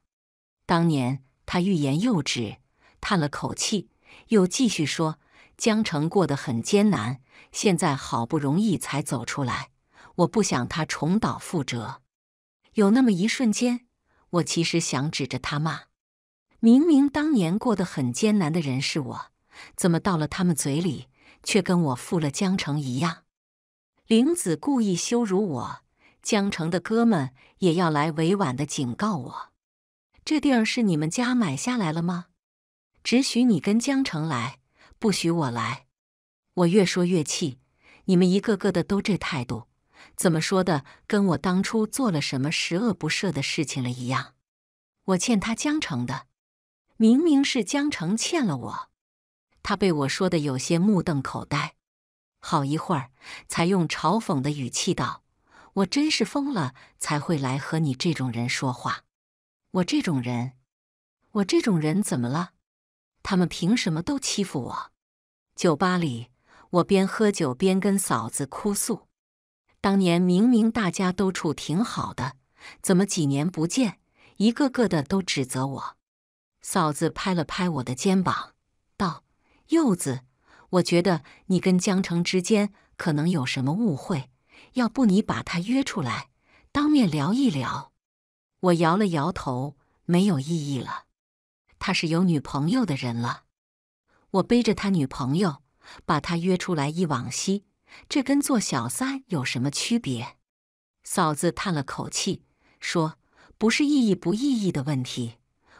当年他欲言又止，叹了口气，又继续说：“江城过得很艰难，现在好不容易才走出来，我不想他重蹈覆辙。”有那么一瞬间。我其实想指着他骂，明明当年过得很艰难的人是我，怎么到了他们嘴里，却跟我负了江城一样？玲子故意羞辱我，江城的哥们也要来委婉的警告我：这地儿是你们家买下来了吗？只许你跟江城来，不许我来。我越说越气，你们一个个的都这态度。怎么说的？跟我当初做了什么十恶不赦的事情了一样？我欠他江城的，明明是江城欠了我。他被我说的有些目瞪口呆，好一会儿才用嘲讽的语气道：“我真是疯了才会来和你这种人说话。我这种人，我这种人怎么了？他们凭什么都欺负我？”酒吧里，我边喝酒边跟嫂子哭诉。当年明明大家都处挺好的，怎么几年不见，一个个的都指责我？嫂子拍了拍我的肩膀，道：“柚子，我觉得你跟江城之间可能有什么误会，要不你把他约出来，当面聊一聊。”我摇了摇头，没有意义了，他是有女朋友的人了。我背着他女朋友，把他约出来忆往昔。这跟做小三有什么区别？嫂子叹了口气说：“不是意义不意义的问题，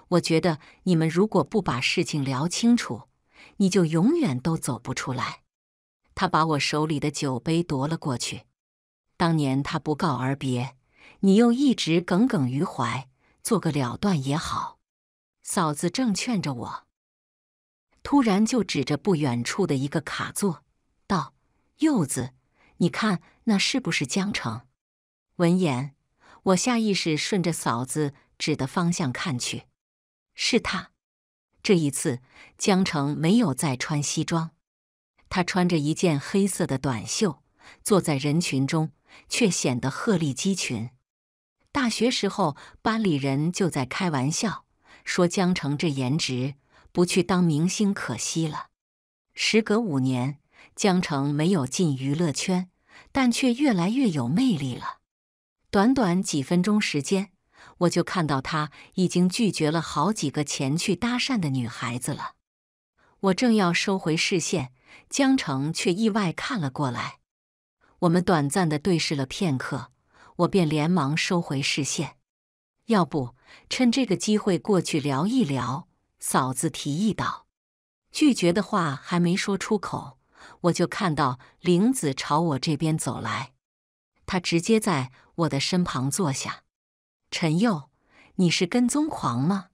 我觉得你们如果不把事情聊清楚，你就永远都走不出来。”他把我手里的酒杯夺了过去。当年他不告而别，你又一直耿耿于怀，做个了断也好。嫂子正劝着我，突然就指着不远处的一个卡座。柚子，你看那是不是江城？闻言，我下意识顺着嫂子指的方向看去，是他。这一次，江城没有再穿西装，他穿着一件黑色的短袖，坐在人群中，却显得鹤立鸡群。大学时候，班里人就在开玩笑说江城这颜值，不去当明星可惜了。时隔五年。江城没有进娱乐圈，但却越来越有魅力了。短短几分钟时间，我就看到他已经拒绝了好几个前去搭讪的女孩子了。我正要收回视线，江城却意外看了过来。我们短暂的对视了片刻，我便连忙收回视线。要不趁这个机会过去聊一聊？嫂子提议道。拒绝的话还没说出口。我就看到玲子朝我这边走来，她直接在我的身旁坐下。陈佑，你是跟踪狂吗？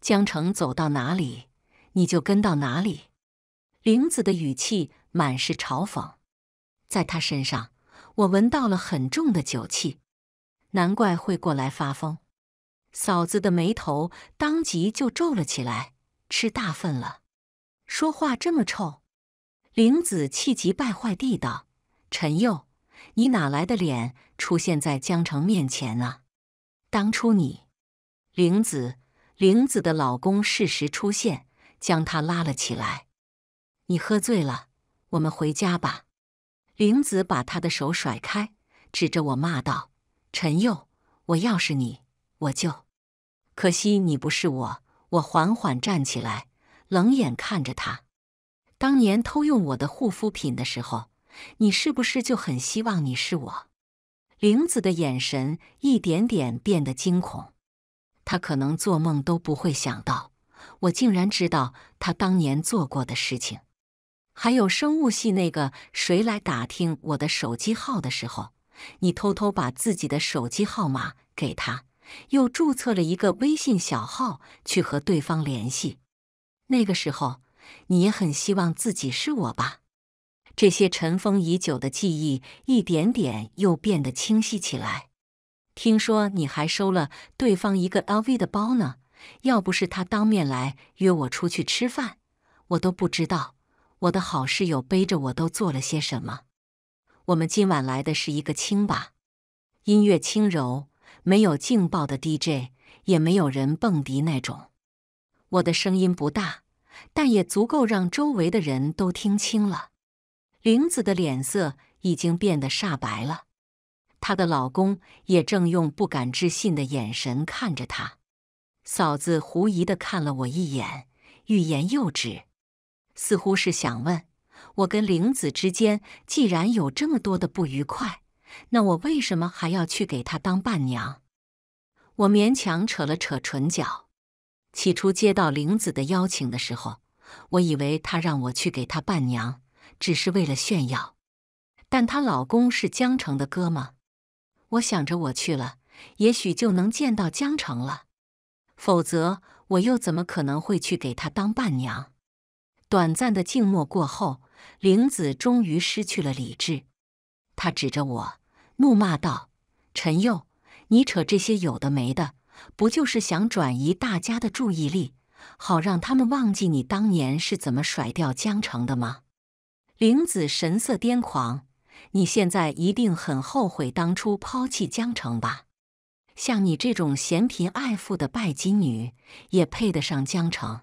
江城走到哪里，你就跟到哪里。玲子的语气满是嘲讽。在她身上，我闻到了很重的酒气，难怪会过来发疯。嫂子的眉头当即就皱了起来，吃大粪了，说话这么臭。玲子气急败坏地道：“陈佑，你哪来的脸出现在江城面前啊？当初你……玲子，玲子的老公适时出现，将她拉了起来。你喝醉了，我们回家吧。”玲子把他的手甩开，指着我骂道：“陈佑，我要是你，我就……可惜你不是我。”我缓缓站起来，冷眼看着他。当年偷用我的护肤品的时候，你是不是就很希望你是我？玲子的眼神一点点变得惊恐。她可能做梦都不会想到，我竟然知道他当年做过的事情。还有生物系那个谁来打听我的手机号的时候，你偷偷把自己的手机号码给他，又注册了一个微信小号去和对方联系。那个时候。你也很希望自己是我吧？这些尘封已久的记忆，一点点又变得清晰起来。听说你还收了对方一个 LV 的包呢。要不是他当面来约我出去吃饭，我都不知道我的好室友背着我都做了些什么。我们今晚来的是一个清吧，音乐轻柔，没有劲爆的 DJ，也没有人蹦迪那种。我的声音不大。但也足够让周围的人都听清了。玲子的脸色已经变得煞白了，她的老公也正用不敢置信的眼神看着她。嫂子狐疑的看了我一眼，欲言又止，似乎是想问我：跟玲子之间既然有这么多的不愉快，那我为什么还要去给她当伴娘？我勉强扯了扯唇角。起初接到玲子的邀请的时候，我以为她让我去给她伴娘，只是为了炫耀。但她老公是江城的哥们，我想着我去了，也许就能见到江城了。否则，我又怎么可能会去给他当伴娘？短暂的静默过后，玲子终于失去了理智，她指着我怒骂道：“陈佑，你扯这些有的没的！”不就是想转移大家的注意力，好让他们忘记你当年是怎么甩掉江城的吗？玲子神色癫狂，你现在一定很后悔当初抛弃江城吧？像你这种嫌贫爱富的拜金女，也配得上江城？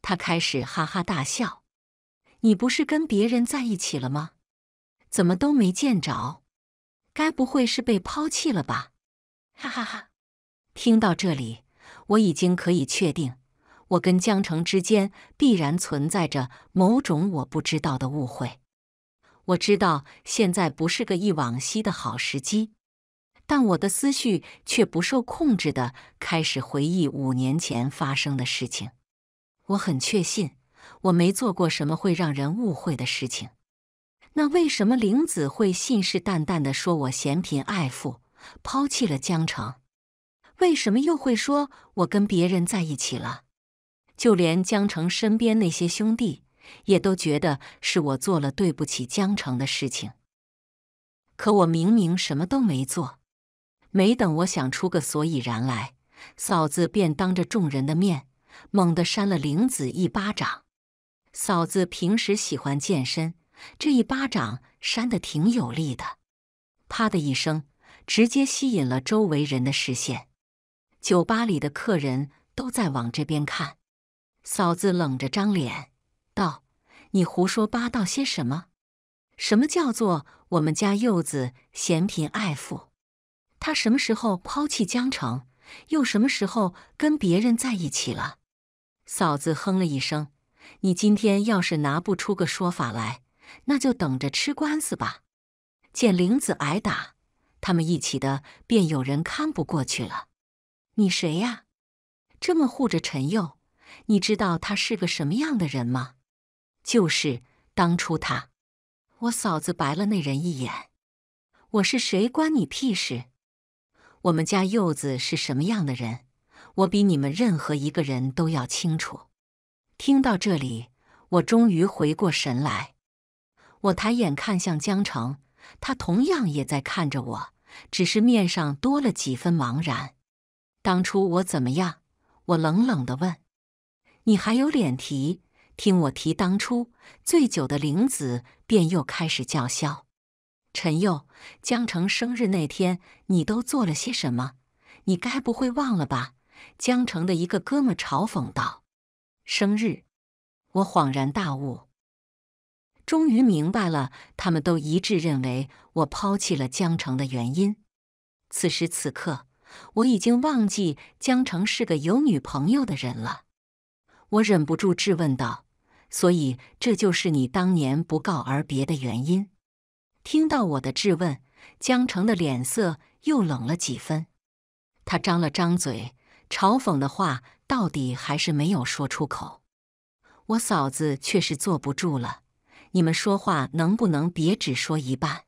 她开始哈哈大笑。你不是跟别人在一起了吗？怎么都没见着？该不会是被抛弃了吧？哈哈哈。听到这里，我已经可以确定，我跟江城之间必然存在着某种我不知道的误会。我知道现在不是个忆往昔的好时机，但我的思绪却不受控制的开始回忆五年前发生的事情。我很确信，我没做过什么会让人误会的事情。那为什么玲子会信誓旦旦的说我嫌贫爱富，抛弃了江城？为什么又会说我跟别人在一起了？就连江城身边那些兄弟也都觉得是我做了对不起江城的事情。可我明明什么都没做。没等我想出个所以然来，嫂子便当着众人的面猛地扇了玲子一巴掌。嫂子平时喜欢健身，这一巴掌扇的挺有力的，啪的一声，直接吸引了周围人的视线。酒吧里的客人都在往这边看，嫂子冷着张脸道：“你胡说八道些什么？什么叫做我们家柚子嫌贫爱富？他什么时候抛弃江城，又什么时候跟别人在一起了？”嫂子哼了一声：“你今天要是拿不出个说法来，那就等着吃官司吧。”见玲子挨打，他们一起的便有人看不过去了。你谁呀？这么护着陈佑？你知道他是个什么样的人吗？就是当初他……我嫂子白了那人一眼。我是谁关你屁事？我们家柚子是什么样的人，我比你们任何一个人都要清楚。听到这里，我终于回过神来。我抬眼看向江城，他同样也在看着我，只是面上多了几分茫然。当初我怎么样？我冷冷的问。你还有脸提？听我提当初醉酒的玲子，便又开始叫嚣。陈佑，江城生日那天，你都做了些什么？你该不会忘了吧？江城的一个哥们嘲讽道。生日，我恍然大悟，终于明白了，他们都一致认为我抛弃了江城的原因。此时此刻。我已经忘记江城是个有女朋友的人了，我忍不住质问道：“所以这就是你当年不告而别的原因？”听到我的质问，江城的脸色又冷了几分。他张了张嘴，嘲讽的话到底还是没有说出口。我嫂子却是坐不住了：“你们说话能不能别只说一半？”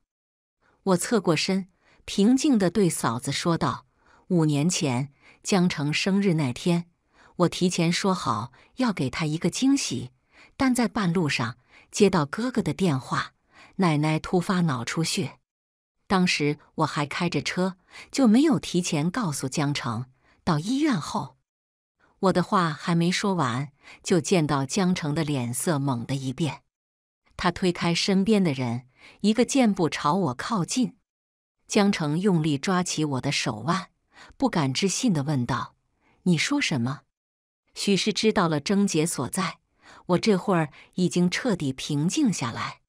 我侧过身，平静地对嫂子说道。五年前，江城生日那天，我提前说好要给他一个惊喜，但在半路上接到哥哥的电话，奶奶突发脑出血。当时我还开着车，就没有提前告诉江城。到医院后，我的话还没说完，就见到江城的脸色猛地一变。他推开身边的人，一个箭步朝我靠近。江城用力抓起我的手腕。不敢置信地问道：“你说什么？”许是知道了症结所在，我这会儿已经彻底平静下来。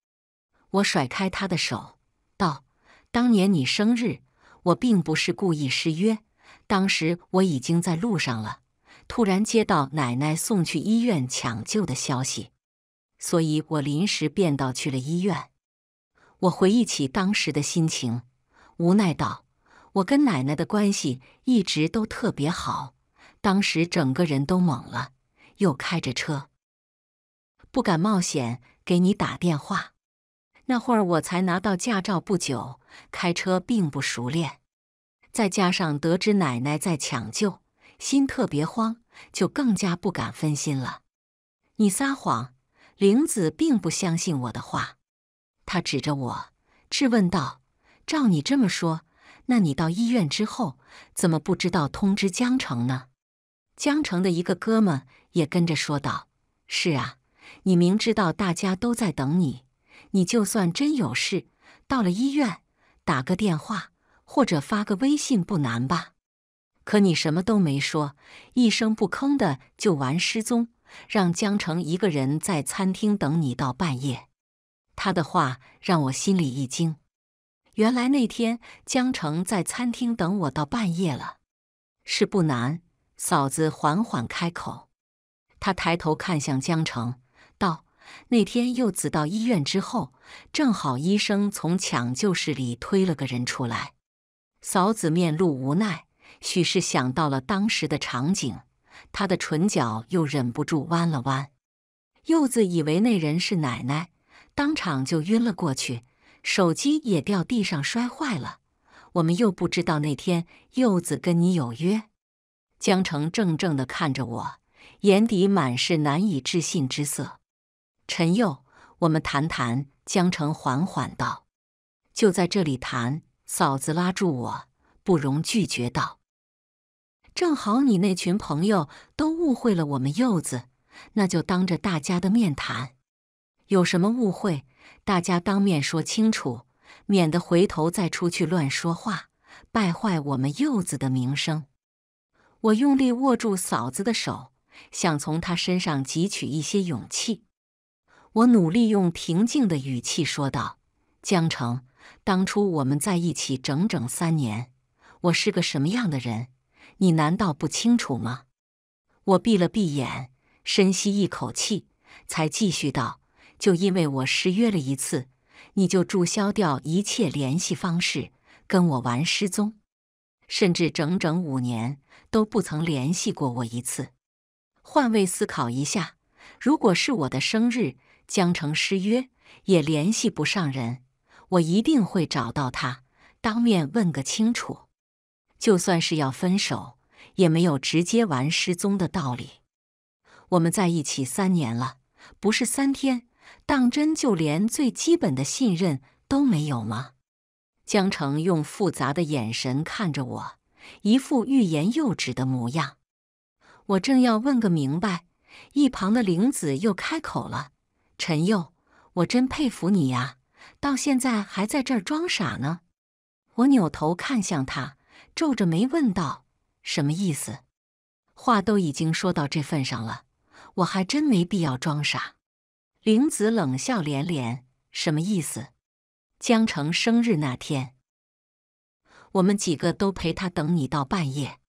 我甩开他的手，道：“当年你生日，我并不是故意失约。当时我已经在路上了，突然接到奶奶送去医院抢救的消息，所以我临时变道去了医院。”我回忆起当时的心情，无奈道。我跟奶奶的关系一直都特别好，当时整个人都懵了，又开着车，不敢冒险给你打电话。那会儿我才拿到驾照不久，开车并不熟练，再加上得知奶奶在抢救，心特别慌，就更加不敢分心了。你撒谎，玲子并不相信我的话，她指着我质问道：“照你这么说。”那你到医院之后，怎么不知道通知江城呢？江城的一个哥们也跟着说道：“是啊，你明知道大家都在等你，你就算真有事，到了医院打个电话或者发个微信不难吧？可你什么都没说，一声不吭的就玩失踪，让江城一个人在餐厅等你到半夜。”他的话让我心里一惊。原来那天江城在餐厅等我到半夜了，是不难？嫂子缓缓开口，她抬头看向江城，道：“那天柚子到医院之后，正好医生从抢救室里推了个人出来。”嫂子面露无奈，许是想到了当时的场景，她的唇角又忍不住弯了弯。柚子以为那人是奶奶，当场就晕了过去。手机也掉地上摔坏了，我们又不知道那天柚子跟你有约。江澄怔怔的看着我，眼底满是难以置信之色。陈佑，我们谈谈。江澄缓缓道：“就在这里谈。”嫂子拉住我，不容拒绝道：“正好你那群朋友都误会了我们柚子，那就当着大家的面谈。有什么误会？”大家当面说清楚，免得回头再出去乱说话，败坏我们柚子的名声。我用力握住嫂子的手，想从她身上汲取一些勇气。我努力用平静的语气说道：“江城，当初我们在一起整整三年，我是个什么样的人，你难道不清楚吗？”我闭了闭眼，深吸一口气，才继续道。就因为我失约了一次，你就注销掉一切联系方式，跟我玩失踪，甚至整整五年都不曾联系过我一次。换位思考一下，如果是我的生日，江城失约也联系不上人，我一定会找到他，当面问个清楚。就算是要分手，也没有直接玩失踪的道理。我们在一起三年了，不是三天。当真就连最基本的信任都没有吗？江澄用复杂的眼神看着我，一副欲言又止的模样。我正要问个明白，一旁的玲子又开口了：“陈佑，我真佩服你呀，到现在还在这儿装傻呢。”我扭头看向他，皱着眉问道：“什么意思？话都已经说到这份上了，我还真没必要装傻。”玲子冷笑连连：“什么意思？江城生日那天，我们几个都陪他等你到半夜。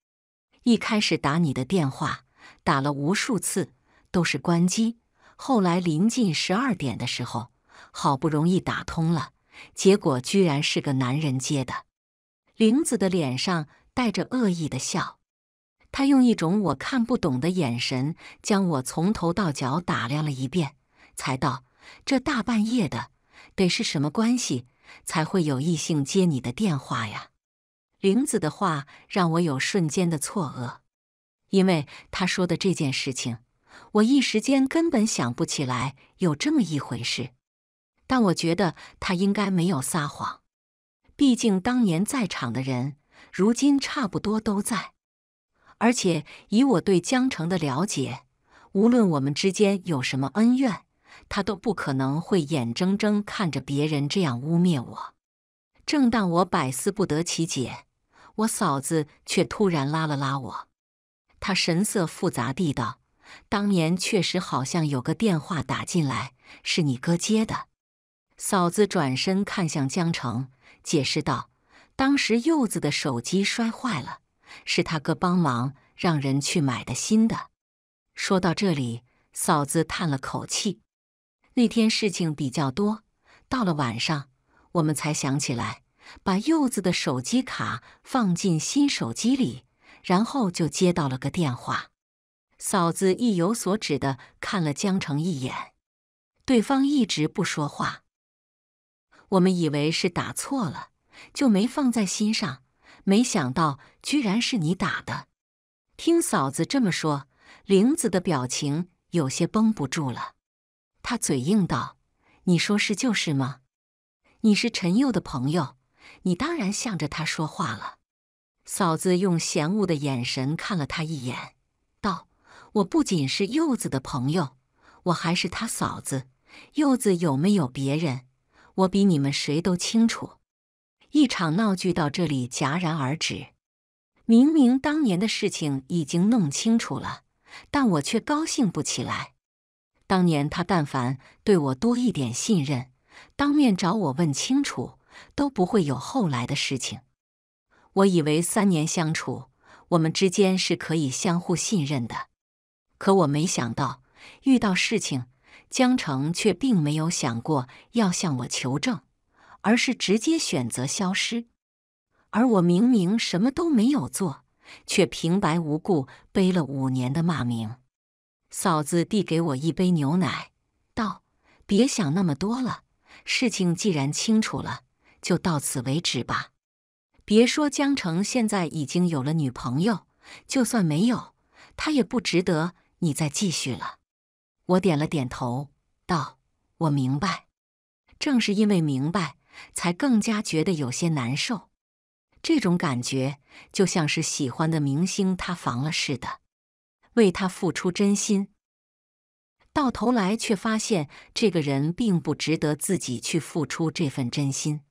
一开始打你的电话，打了无数次都是关机。后来临近十二点的时候，好不容易打通了，结果居然是个男人接的。”玲子的脸上带着恶意的笑，她用一种我看不懂的眼神将我从头到脚打量了一遍。才道，这大半夜的，得是什么关系，才会有异性接你的电话呀？玲子的话让我有瞬间的错愕，因为她说的这件事情，我一时间根本想不起来有这么一回事。但我觉得她应该没有撒谎，毕竟当年在场的人，如今差不多都在，而且以我对江城的了解，无论我们之间有什么恩怨。他都不可能会眼睁睁看着别人这样污蔑我。正当我百思不得其解，我嫂子却突然拉了拉我。她神色复杂地道：“当年确实好像有个电话打进来，是你哥接的。”嫂子转身看向江城，解释道：“当时柚子的手机摔坏了，是他哥帮忙让人去买的新的。”说到这里，嫂子叹了口气。那天事情比较多，到了晚上，我们才想起来把柚子的手机卡放进新手机里，然后就接到了个电话。嫂子意有所指的看了江城一眼，对方一直不说话。我们以为是打错了，就没放在心上。没想到居然是你打的。听嫂子这么说，玲子的表情有些绷不住了。他嘴硬道：“你说是就是吗？你是陈佑的朋友，你当然向着他说话了。”嫂子用嫌恶的眼神看了他一眼，道：“我不仅是柚子的朋友，我还是他嫂子。柚子有没有别人，我比你们谁都清楚。”一场闹剧到这里戛然而止。明明当年的事情已经弄清楚了，但我却高兴不起来。当年他但凡对我多一点信任，当面找我问清楚，都不会有后来的事情。我以为三年相处，我们之间是可以相互信任的。可我没想到，遇到事情，江城却并没有想过要向我求证，而是直接选择消失。而我明明什么都没有做，却平白无故背了五年的骂名。嫂子递给我一杯牛奶，道：“别想那么多了，事情既然清楚了，就到此为止吧。别说江城现在已经有了女朋友，就算没有，他也不值得你再继续了。”我点了点头，道：“我明白。正是因为明白，才更加觉得有些难受。这种感觉就像是喜欢的明星塌房了似的。”为他付出真心，到头来却发现这个人并不值得自己去付出这份真心。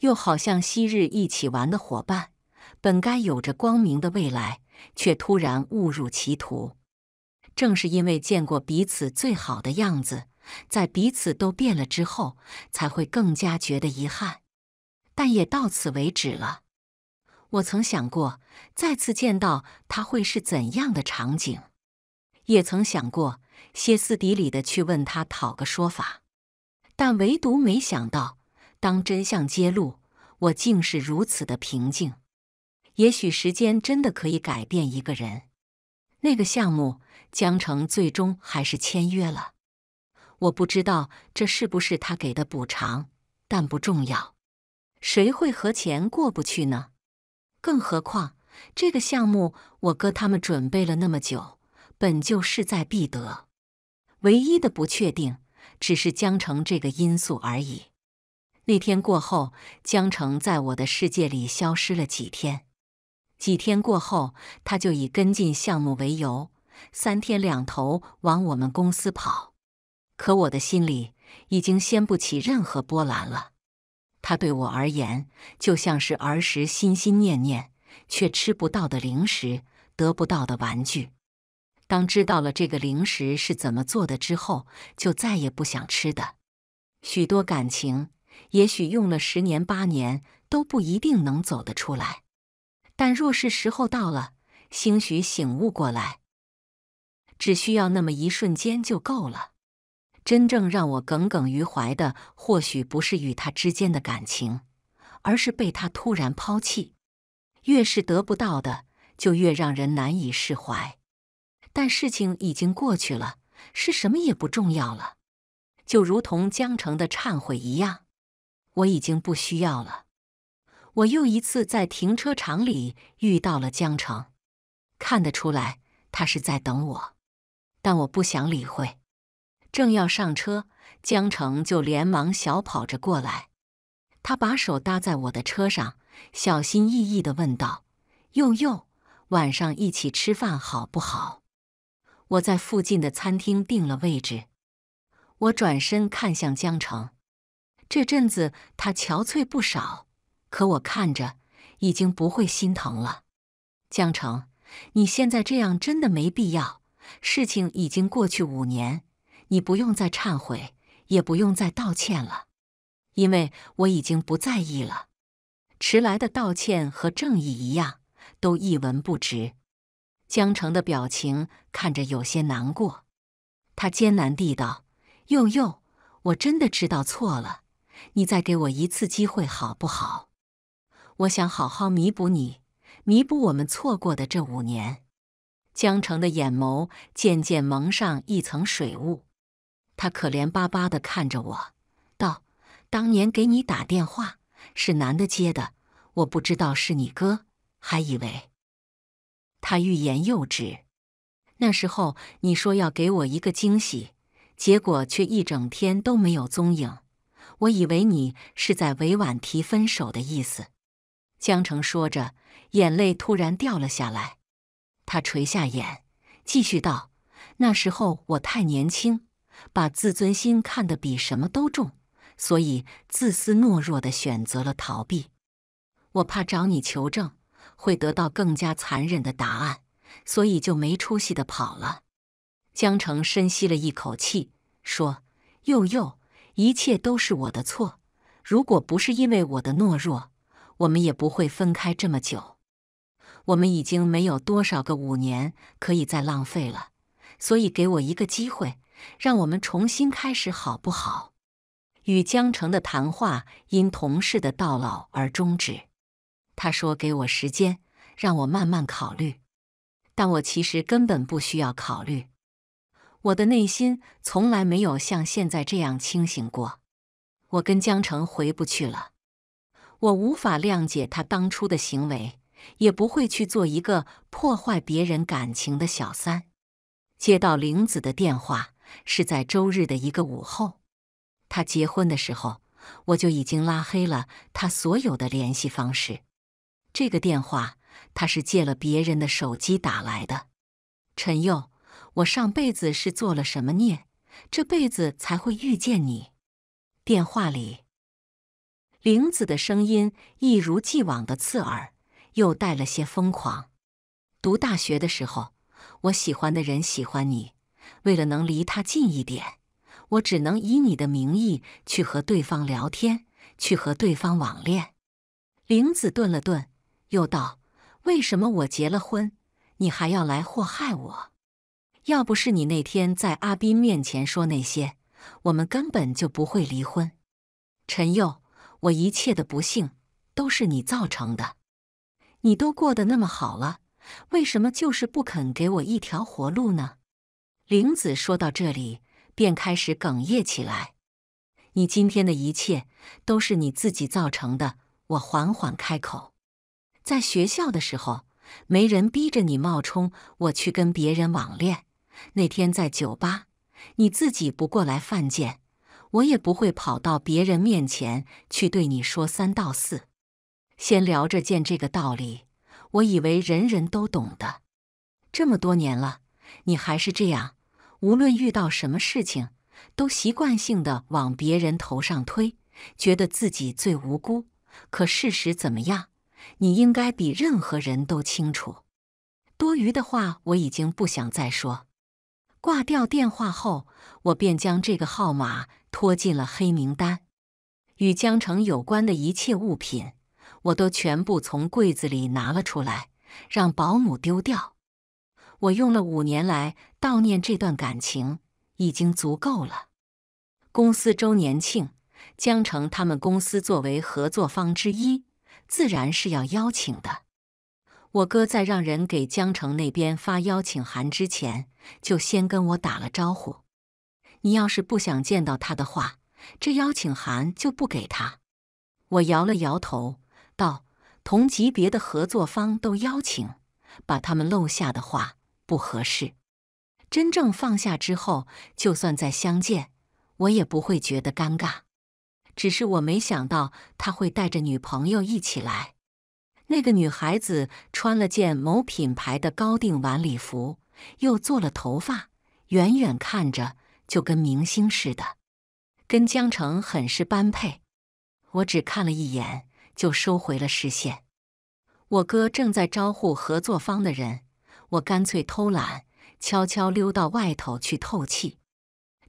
又好像昔日一起玩的伙伴，本该有着光明的未来，却突然误入歧途。正是因为见过彼此最好的样子，在彼此都变了之后，才会更加觉得遗憾。但也到此为止了。我曾想过再次见到他会是怎样的场景，也曾想过歇斯底里的去问他讨个说法，但唯独没想到，当真相揭露，我竟是如此的平静。也许时间真的可以改变一个人。那个项目，江城最终还是签约了。我不知道这是不是他给的补偿，但不重要。谁会和钱过不去呢？更何况，这个项目我哥他们准备了那么久，本就势在必得。唯一的不确定，只是江城这个因素而已。那天过后，江城在我的世界里消失了几天。几天过后，他就以跟进项目为由，三天两头往我们公司跑。可我的心里已经掀不起任何波澜了。它对我而言，就像是儿时心心念念却吃不到的零食，得不到的玩具。当知道了这个零食是怎么做的之后，就再也不想吃的。许多感情，也许用了十年八年都不一定能走得出来，但若是时候到了，兴许醒悟过来，只需要那么一瞬间就够了。真正让我耿耿于怀的，或许不是与他之间的感情，而是被他突然抛弃。越是得不到的，就越让人难以释怀。但事情已经过去了，是什么也不重要了。就如同江城的忏悔一样，我已经不需要了。我又一次在停车场里遇到了江城，看得出来他是在等我，但我不想理会。正要上车，江城就连忙小跑着过来。他把手搭在我的车上，小心翼翼地问道：“佑佑，晚上一起吃饭好不好？”我在附近的餐厅订了位置。我转身看向江城，这阵子他憔悴不少，可我看着已经不会心疼了。江城，你现在这样真的没必要。事情已经过去五年。你不用再忏悔，也不用再道歉了，因为我已经不在意了。迟来的道歉和正义一样，都一文不值。江城的表情看着有些难过，他艰难地道：“佑佑，我真的知道错了，你再给我一次机会好不好？我想好好弥补你，弥补我们错过的这五年。”江城的眼眸渐渐蒙上一层水雾。他可怜巴巴的看着我，道：“当年给你打电话是男的接的，我不知道是你哥，还以为……”他欲言又止。那时候你说要给我一个惊喜，结果却一整天都没有踪影。我以为你是在委婉提分手的意思。江城说着，眼泪突然掉了下来。他垂下眼，继续道：“那时候我太年轻。”把自尊心看得比什么都重，所以自私懦弱的选择了逃避。我怕找你求证会得到更加残忍的答案，所以就没出息的跑了。江城深吸了一口气，说：“佑佑，一切都是我的错。如果不是因为我的懦弱，我们也不会分开这么久。我们已经没有多少个五年可以再浪费了，所以给我一个机会。”让我们重新开始，好不好？与江城的谈话因同事的到老而终止。他说：“给我时间，让我慢慢考虑。”但我其实根本不需要考虑。我的内心从来没有像现在这样清醒过。我跟江城回不去了。我无法谅解他当初的行为，也不会去做一个破坏别人感情的小三。接到玲子的电话。是在周日的一个午后，他结婚的时候，我就已经拉黑了他所有的联系方式。这个电话他是借了别人的手机打来的。陈佑，我上辈子是做了什么孽，这辈子才会遇见你？电话里，玲子的声音一如既往的刺耳，又带了些疯狂。读大学的时候，我喜欢的人喜欢你。为了能离他近一点，我只能以你的名义去和对方聊天，去和对方网恋。玲子顿了顿，又道：“为什么我结了婚，你还要来祸害我？要不是你那天在阿斌面前说那些，我们根本就不会离婚。陈佑，我一切的不幸都是你造成的。你都过得那么好了，为什么就是不肯给我一条活路呢？”玲子说到这里，便开始哽咽起来。你今天的一切都是你自己造成的。我缓缓开口：“在学校的时候，没人逼着你冒充我去跟别人网恋。那天在酒吧，你自己不过来犯贱，我也不会跑到别人面前去对你说三道四。先聊着见这个道理，我以为人人都懂的。这么多年了，你还是这样。”无论遇到什么事情，都习惯性的往别人头上推，觉得自己最无辜。可事实怎么样？你应该比任何人都清楚。多余的话我已经不想再说。挂掉电话后，我便将这个号码拖进了黑名单。与江城有关的一切物品，我都全部从柜子里拿了出来，让保姆丢掉。我用了五年来悼念这段感情，已经足够了。公司周年庆，江城他们公司作为合作方之一，自然是要邀请的。我哥在让人给江城那边发邀请函之前，就先跟我打了招呼。你要是不想见到他的话，这邀请函就不给他。我摇了摇头，道：“同级别的合作方都邀请，把他们漏下的话。”不合适。真正放下之后，就算再相见，我也不会觉得尴尬。只是我没想到他会带着女朋友一起来。那个女孩子穿了件某品牌的高定晚礼服，又做了头发，远远看着就跟明星似的，跟江城很是般配。我只看了一眼就收回了视线。我哥正在招呼合作方的人。我干脆偷懒，悄悄溜到外头去透气。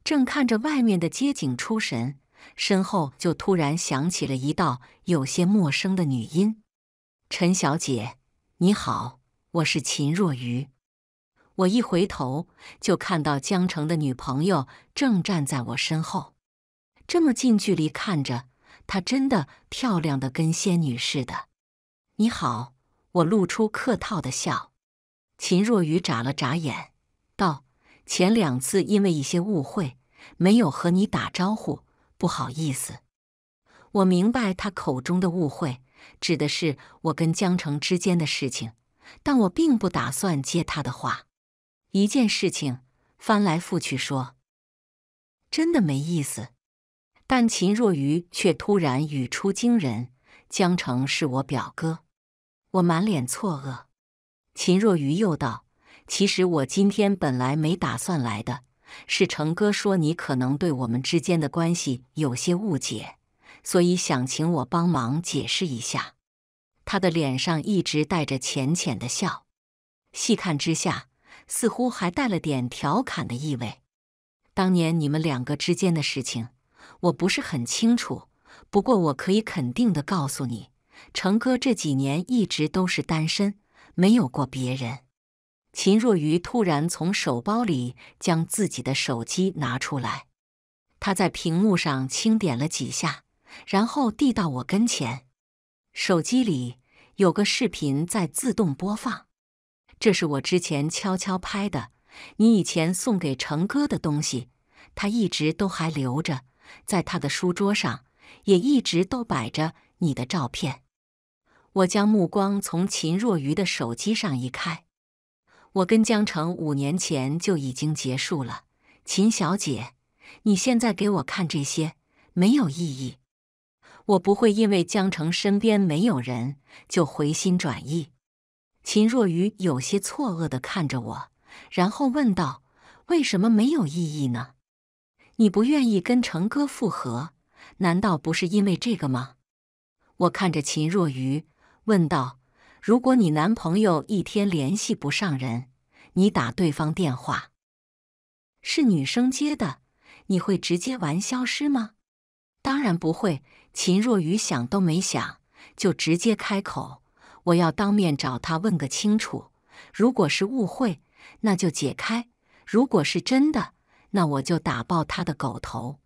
正看着外面的街景出神，身后就突然响起了一道有些陌生的女音：“陈小姐，你好，我是秦若愚。”我一回头，就看到江城的女朋友正站在我身后。这么近距离看着她，真的漂亮的跟仙女似的。你好，我露出客套的笑。秦若愚眨了眨眼，道：“前两次因为一些误会，没有和你打招呼，不好意思。”我明白他口中的误会指的是我跟江城之间的事情，但我并不打算接他的话。一件事情翻来覆去说，真的没意思。但秦若愚却突然语出惊人：“江城是我表哥。”我满脸错愕。秦若愚又道：“其实我今天本来没打算来的，是成哥说你可能对我们之间的关系有些误解，所以想请我帮忙解释一下。”他的脸上一直带着浅浅的笑，细看之下，似乎还带了点调侃的意味。当年你们两个之间的事情，我不是很清楚，不过我可以肯定的告诉你，成哥这几年一直都是单身。没有过别人。秦若愚突然从手包里将自己的手机拿出来，他在屏幕上轻点了几下，然后递到我跟前。手机里有个视频在自动播放，这是我之前悄悄拍的。你以前送给成哥的东西，他一直都还留着，在他的书桌上也一直都摆着你的照片。我将目光从秦若愚的手机上移开。我跟江城五年前就已经结束了。秦小姐，你现在给我看这些没有意义。我不会因为江城身边没有人就回心转意。秦若愚有些错愕地看着我，然后问道：“为什么没有意义呢？你不愿意跟成哥复合，难道不是因为这个吗？”我看着秦若愚。问道：“如果你男朋友一天联系不上人，你打对方电话，是女生接的，你会直接玩消失吗？”“当然不会。”秦若雨想都没想就直接开口：“我要当面找他问个清楚。如果是误会，那就解开；如果是真的，那我就打爆他的狗头。”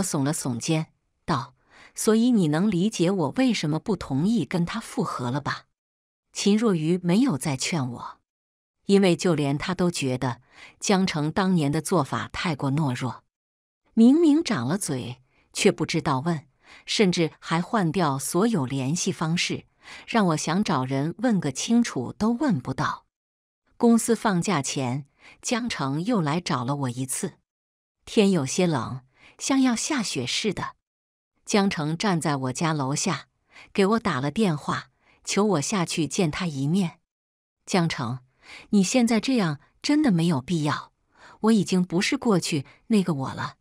我耸了耸肩，道。所以你能理解我为什么不同意跟他复合了吧？秦若愚没有再劝我，因为就连他都觉得江城当年的做法太过懦弱，明明长了嘴却不知道问，甚至还换掉所有联系方式，让我想找人问个清楚都问不到。公司放假前，江城又来找了我一次，天有些冷，像要下雪似的。江城站在我家楼下，给我打了电话，求我下去见他一面。江城，你现在这样真的没有必要。我已经不是过去那个我了。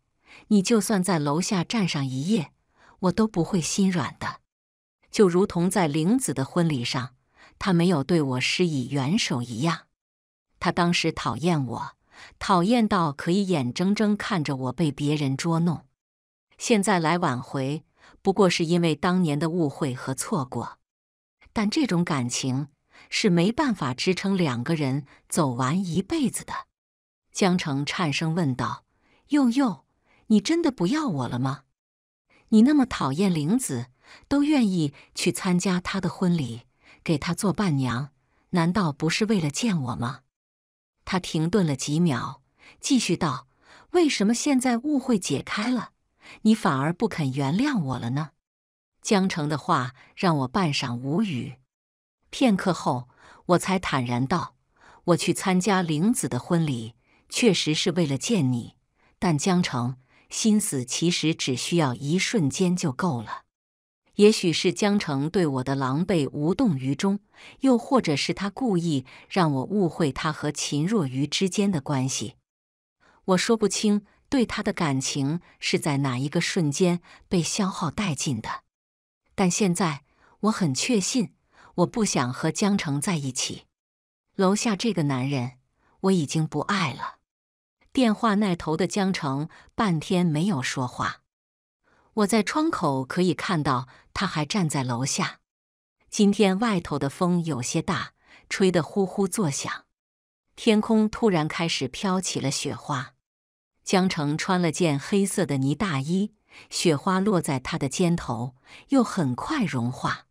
你就算在楼下站上一夜，我都不会心软的。就如同在玲子的婚礼上，他没有对我施以援手一样。他当时讨厌我，讨厌到可以眼睁睁看着我被别人捉弄。现在来挽回，不过是因为当年的误会和错过，但这种感情是没办法支撑两个人走完一辈子的。江城颤声问道：“佑佑，你真的不要我了吗？你那么讨厌玲子，都愿意去参加她的婚礼，给她做伴娘，难道不是为了见我吗？”他停顿了几秒，继续道：“为什么现在误会解开了？”你反而不肯原谅我了呢？江城的话让我半晌无语。片刻后，我才坦然道：“我去参加玲子的婚礼，确实是为了见你。但江城心思其实只需要一瞬间就够了。也许是江城对我的狼狈无动于衷，又或者是他故意让我误会他和秦若愚之间的关系，我说不清。”对他的感情是在哪一个瞬间被消耗殆尽的？但现在我很确信，我不想和江城在一起。楼下这个男人，我已经不爱了。电话那头的江城半天没有说话。我在窗口可以看到，他还站在楼下。今天外头的风有些大，吹得呼呼作响。天空突然开始飘起了雪花。江城穿了件黑色的呢大衣，雪花落在他的肩头，又很快融化。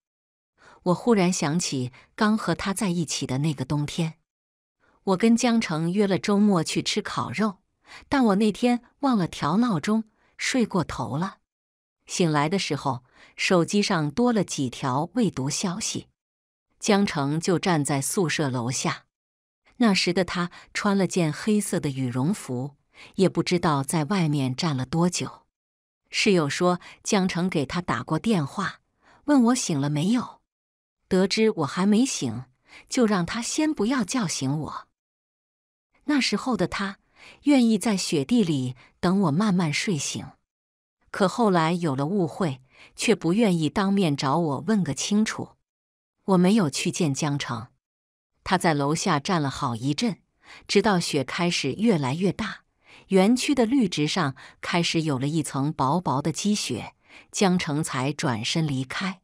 我忽然想起刚和他在一起的那个冬天，我跟江城约了周末去吃烤肉，但我那天忘了调闹钟，睡过头了。醒来的时候，手机上多了几条未读消息。江城就站在宿舍楼下，那时的他穿了件黑色的羽绒服。也不知道在外面站了多久，室友说江城给他打过电话，问我醒了没有。得知我还没醒，就让他先不要叫醒我。那时候的他愿意在雪地里等我慢慢睡醒，可后来有了误会，却不愿意当面找我问个清楚。我没有去见江城，他在楼下站了好一阵，直到雪开始越来越大。园区的绿植上开始有了一层薄薄的积雪，江成才转身离开。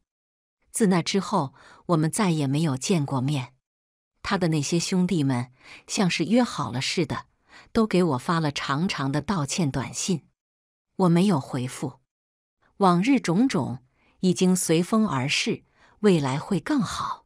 自那之后，我们再也没有见过面。他的那些兄弟们像是约好了似的，都给我发了长长的道歉短信，我没有回复。往日种种已经随风而逝，未来会更好。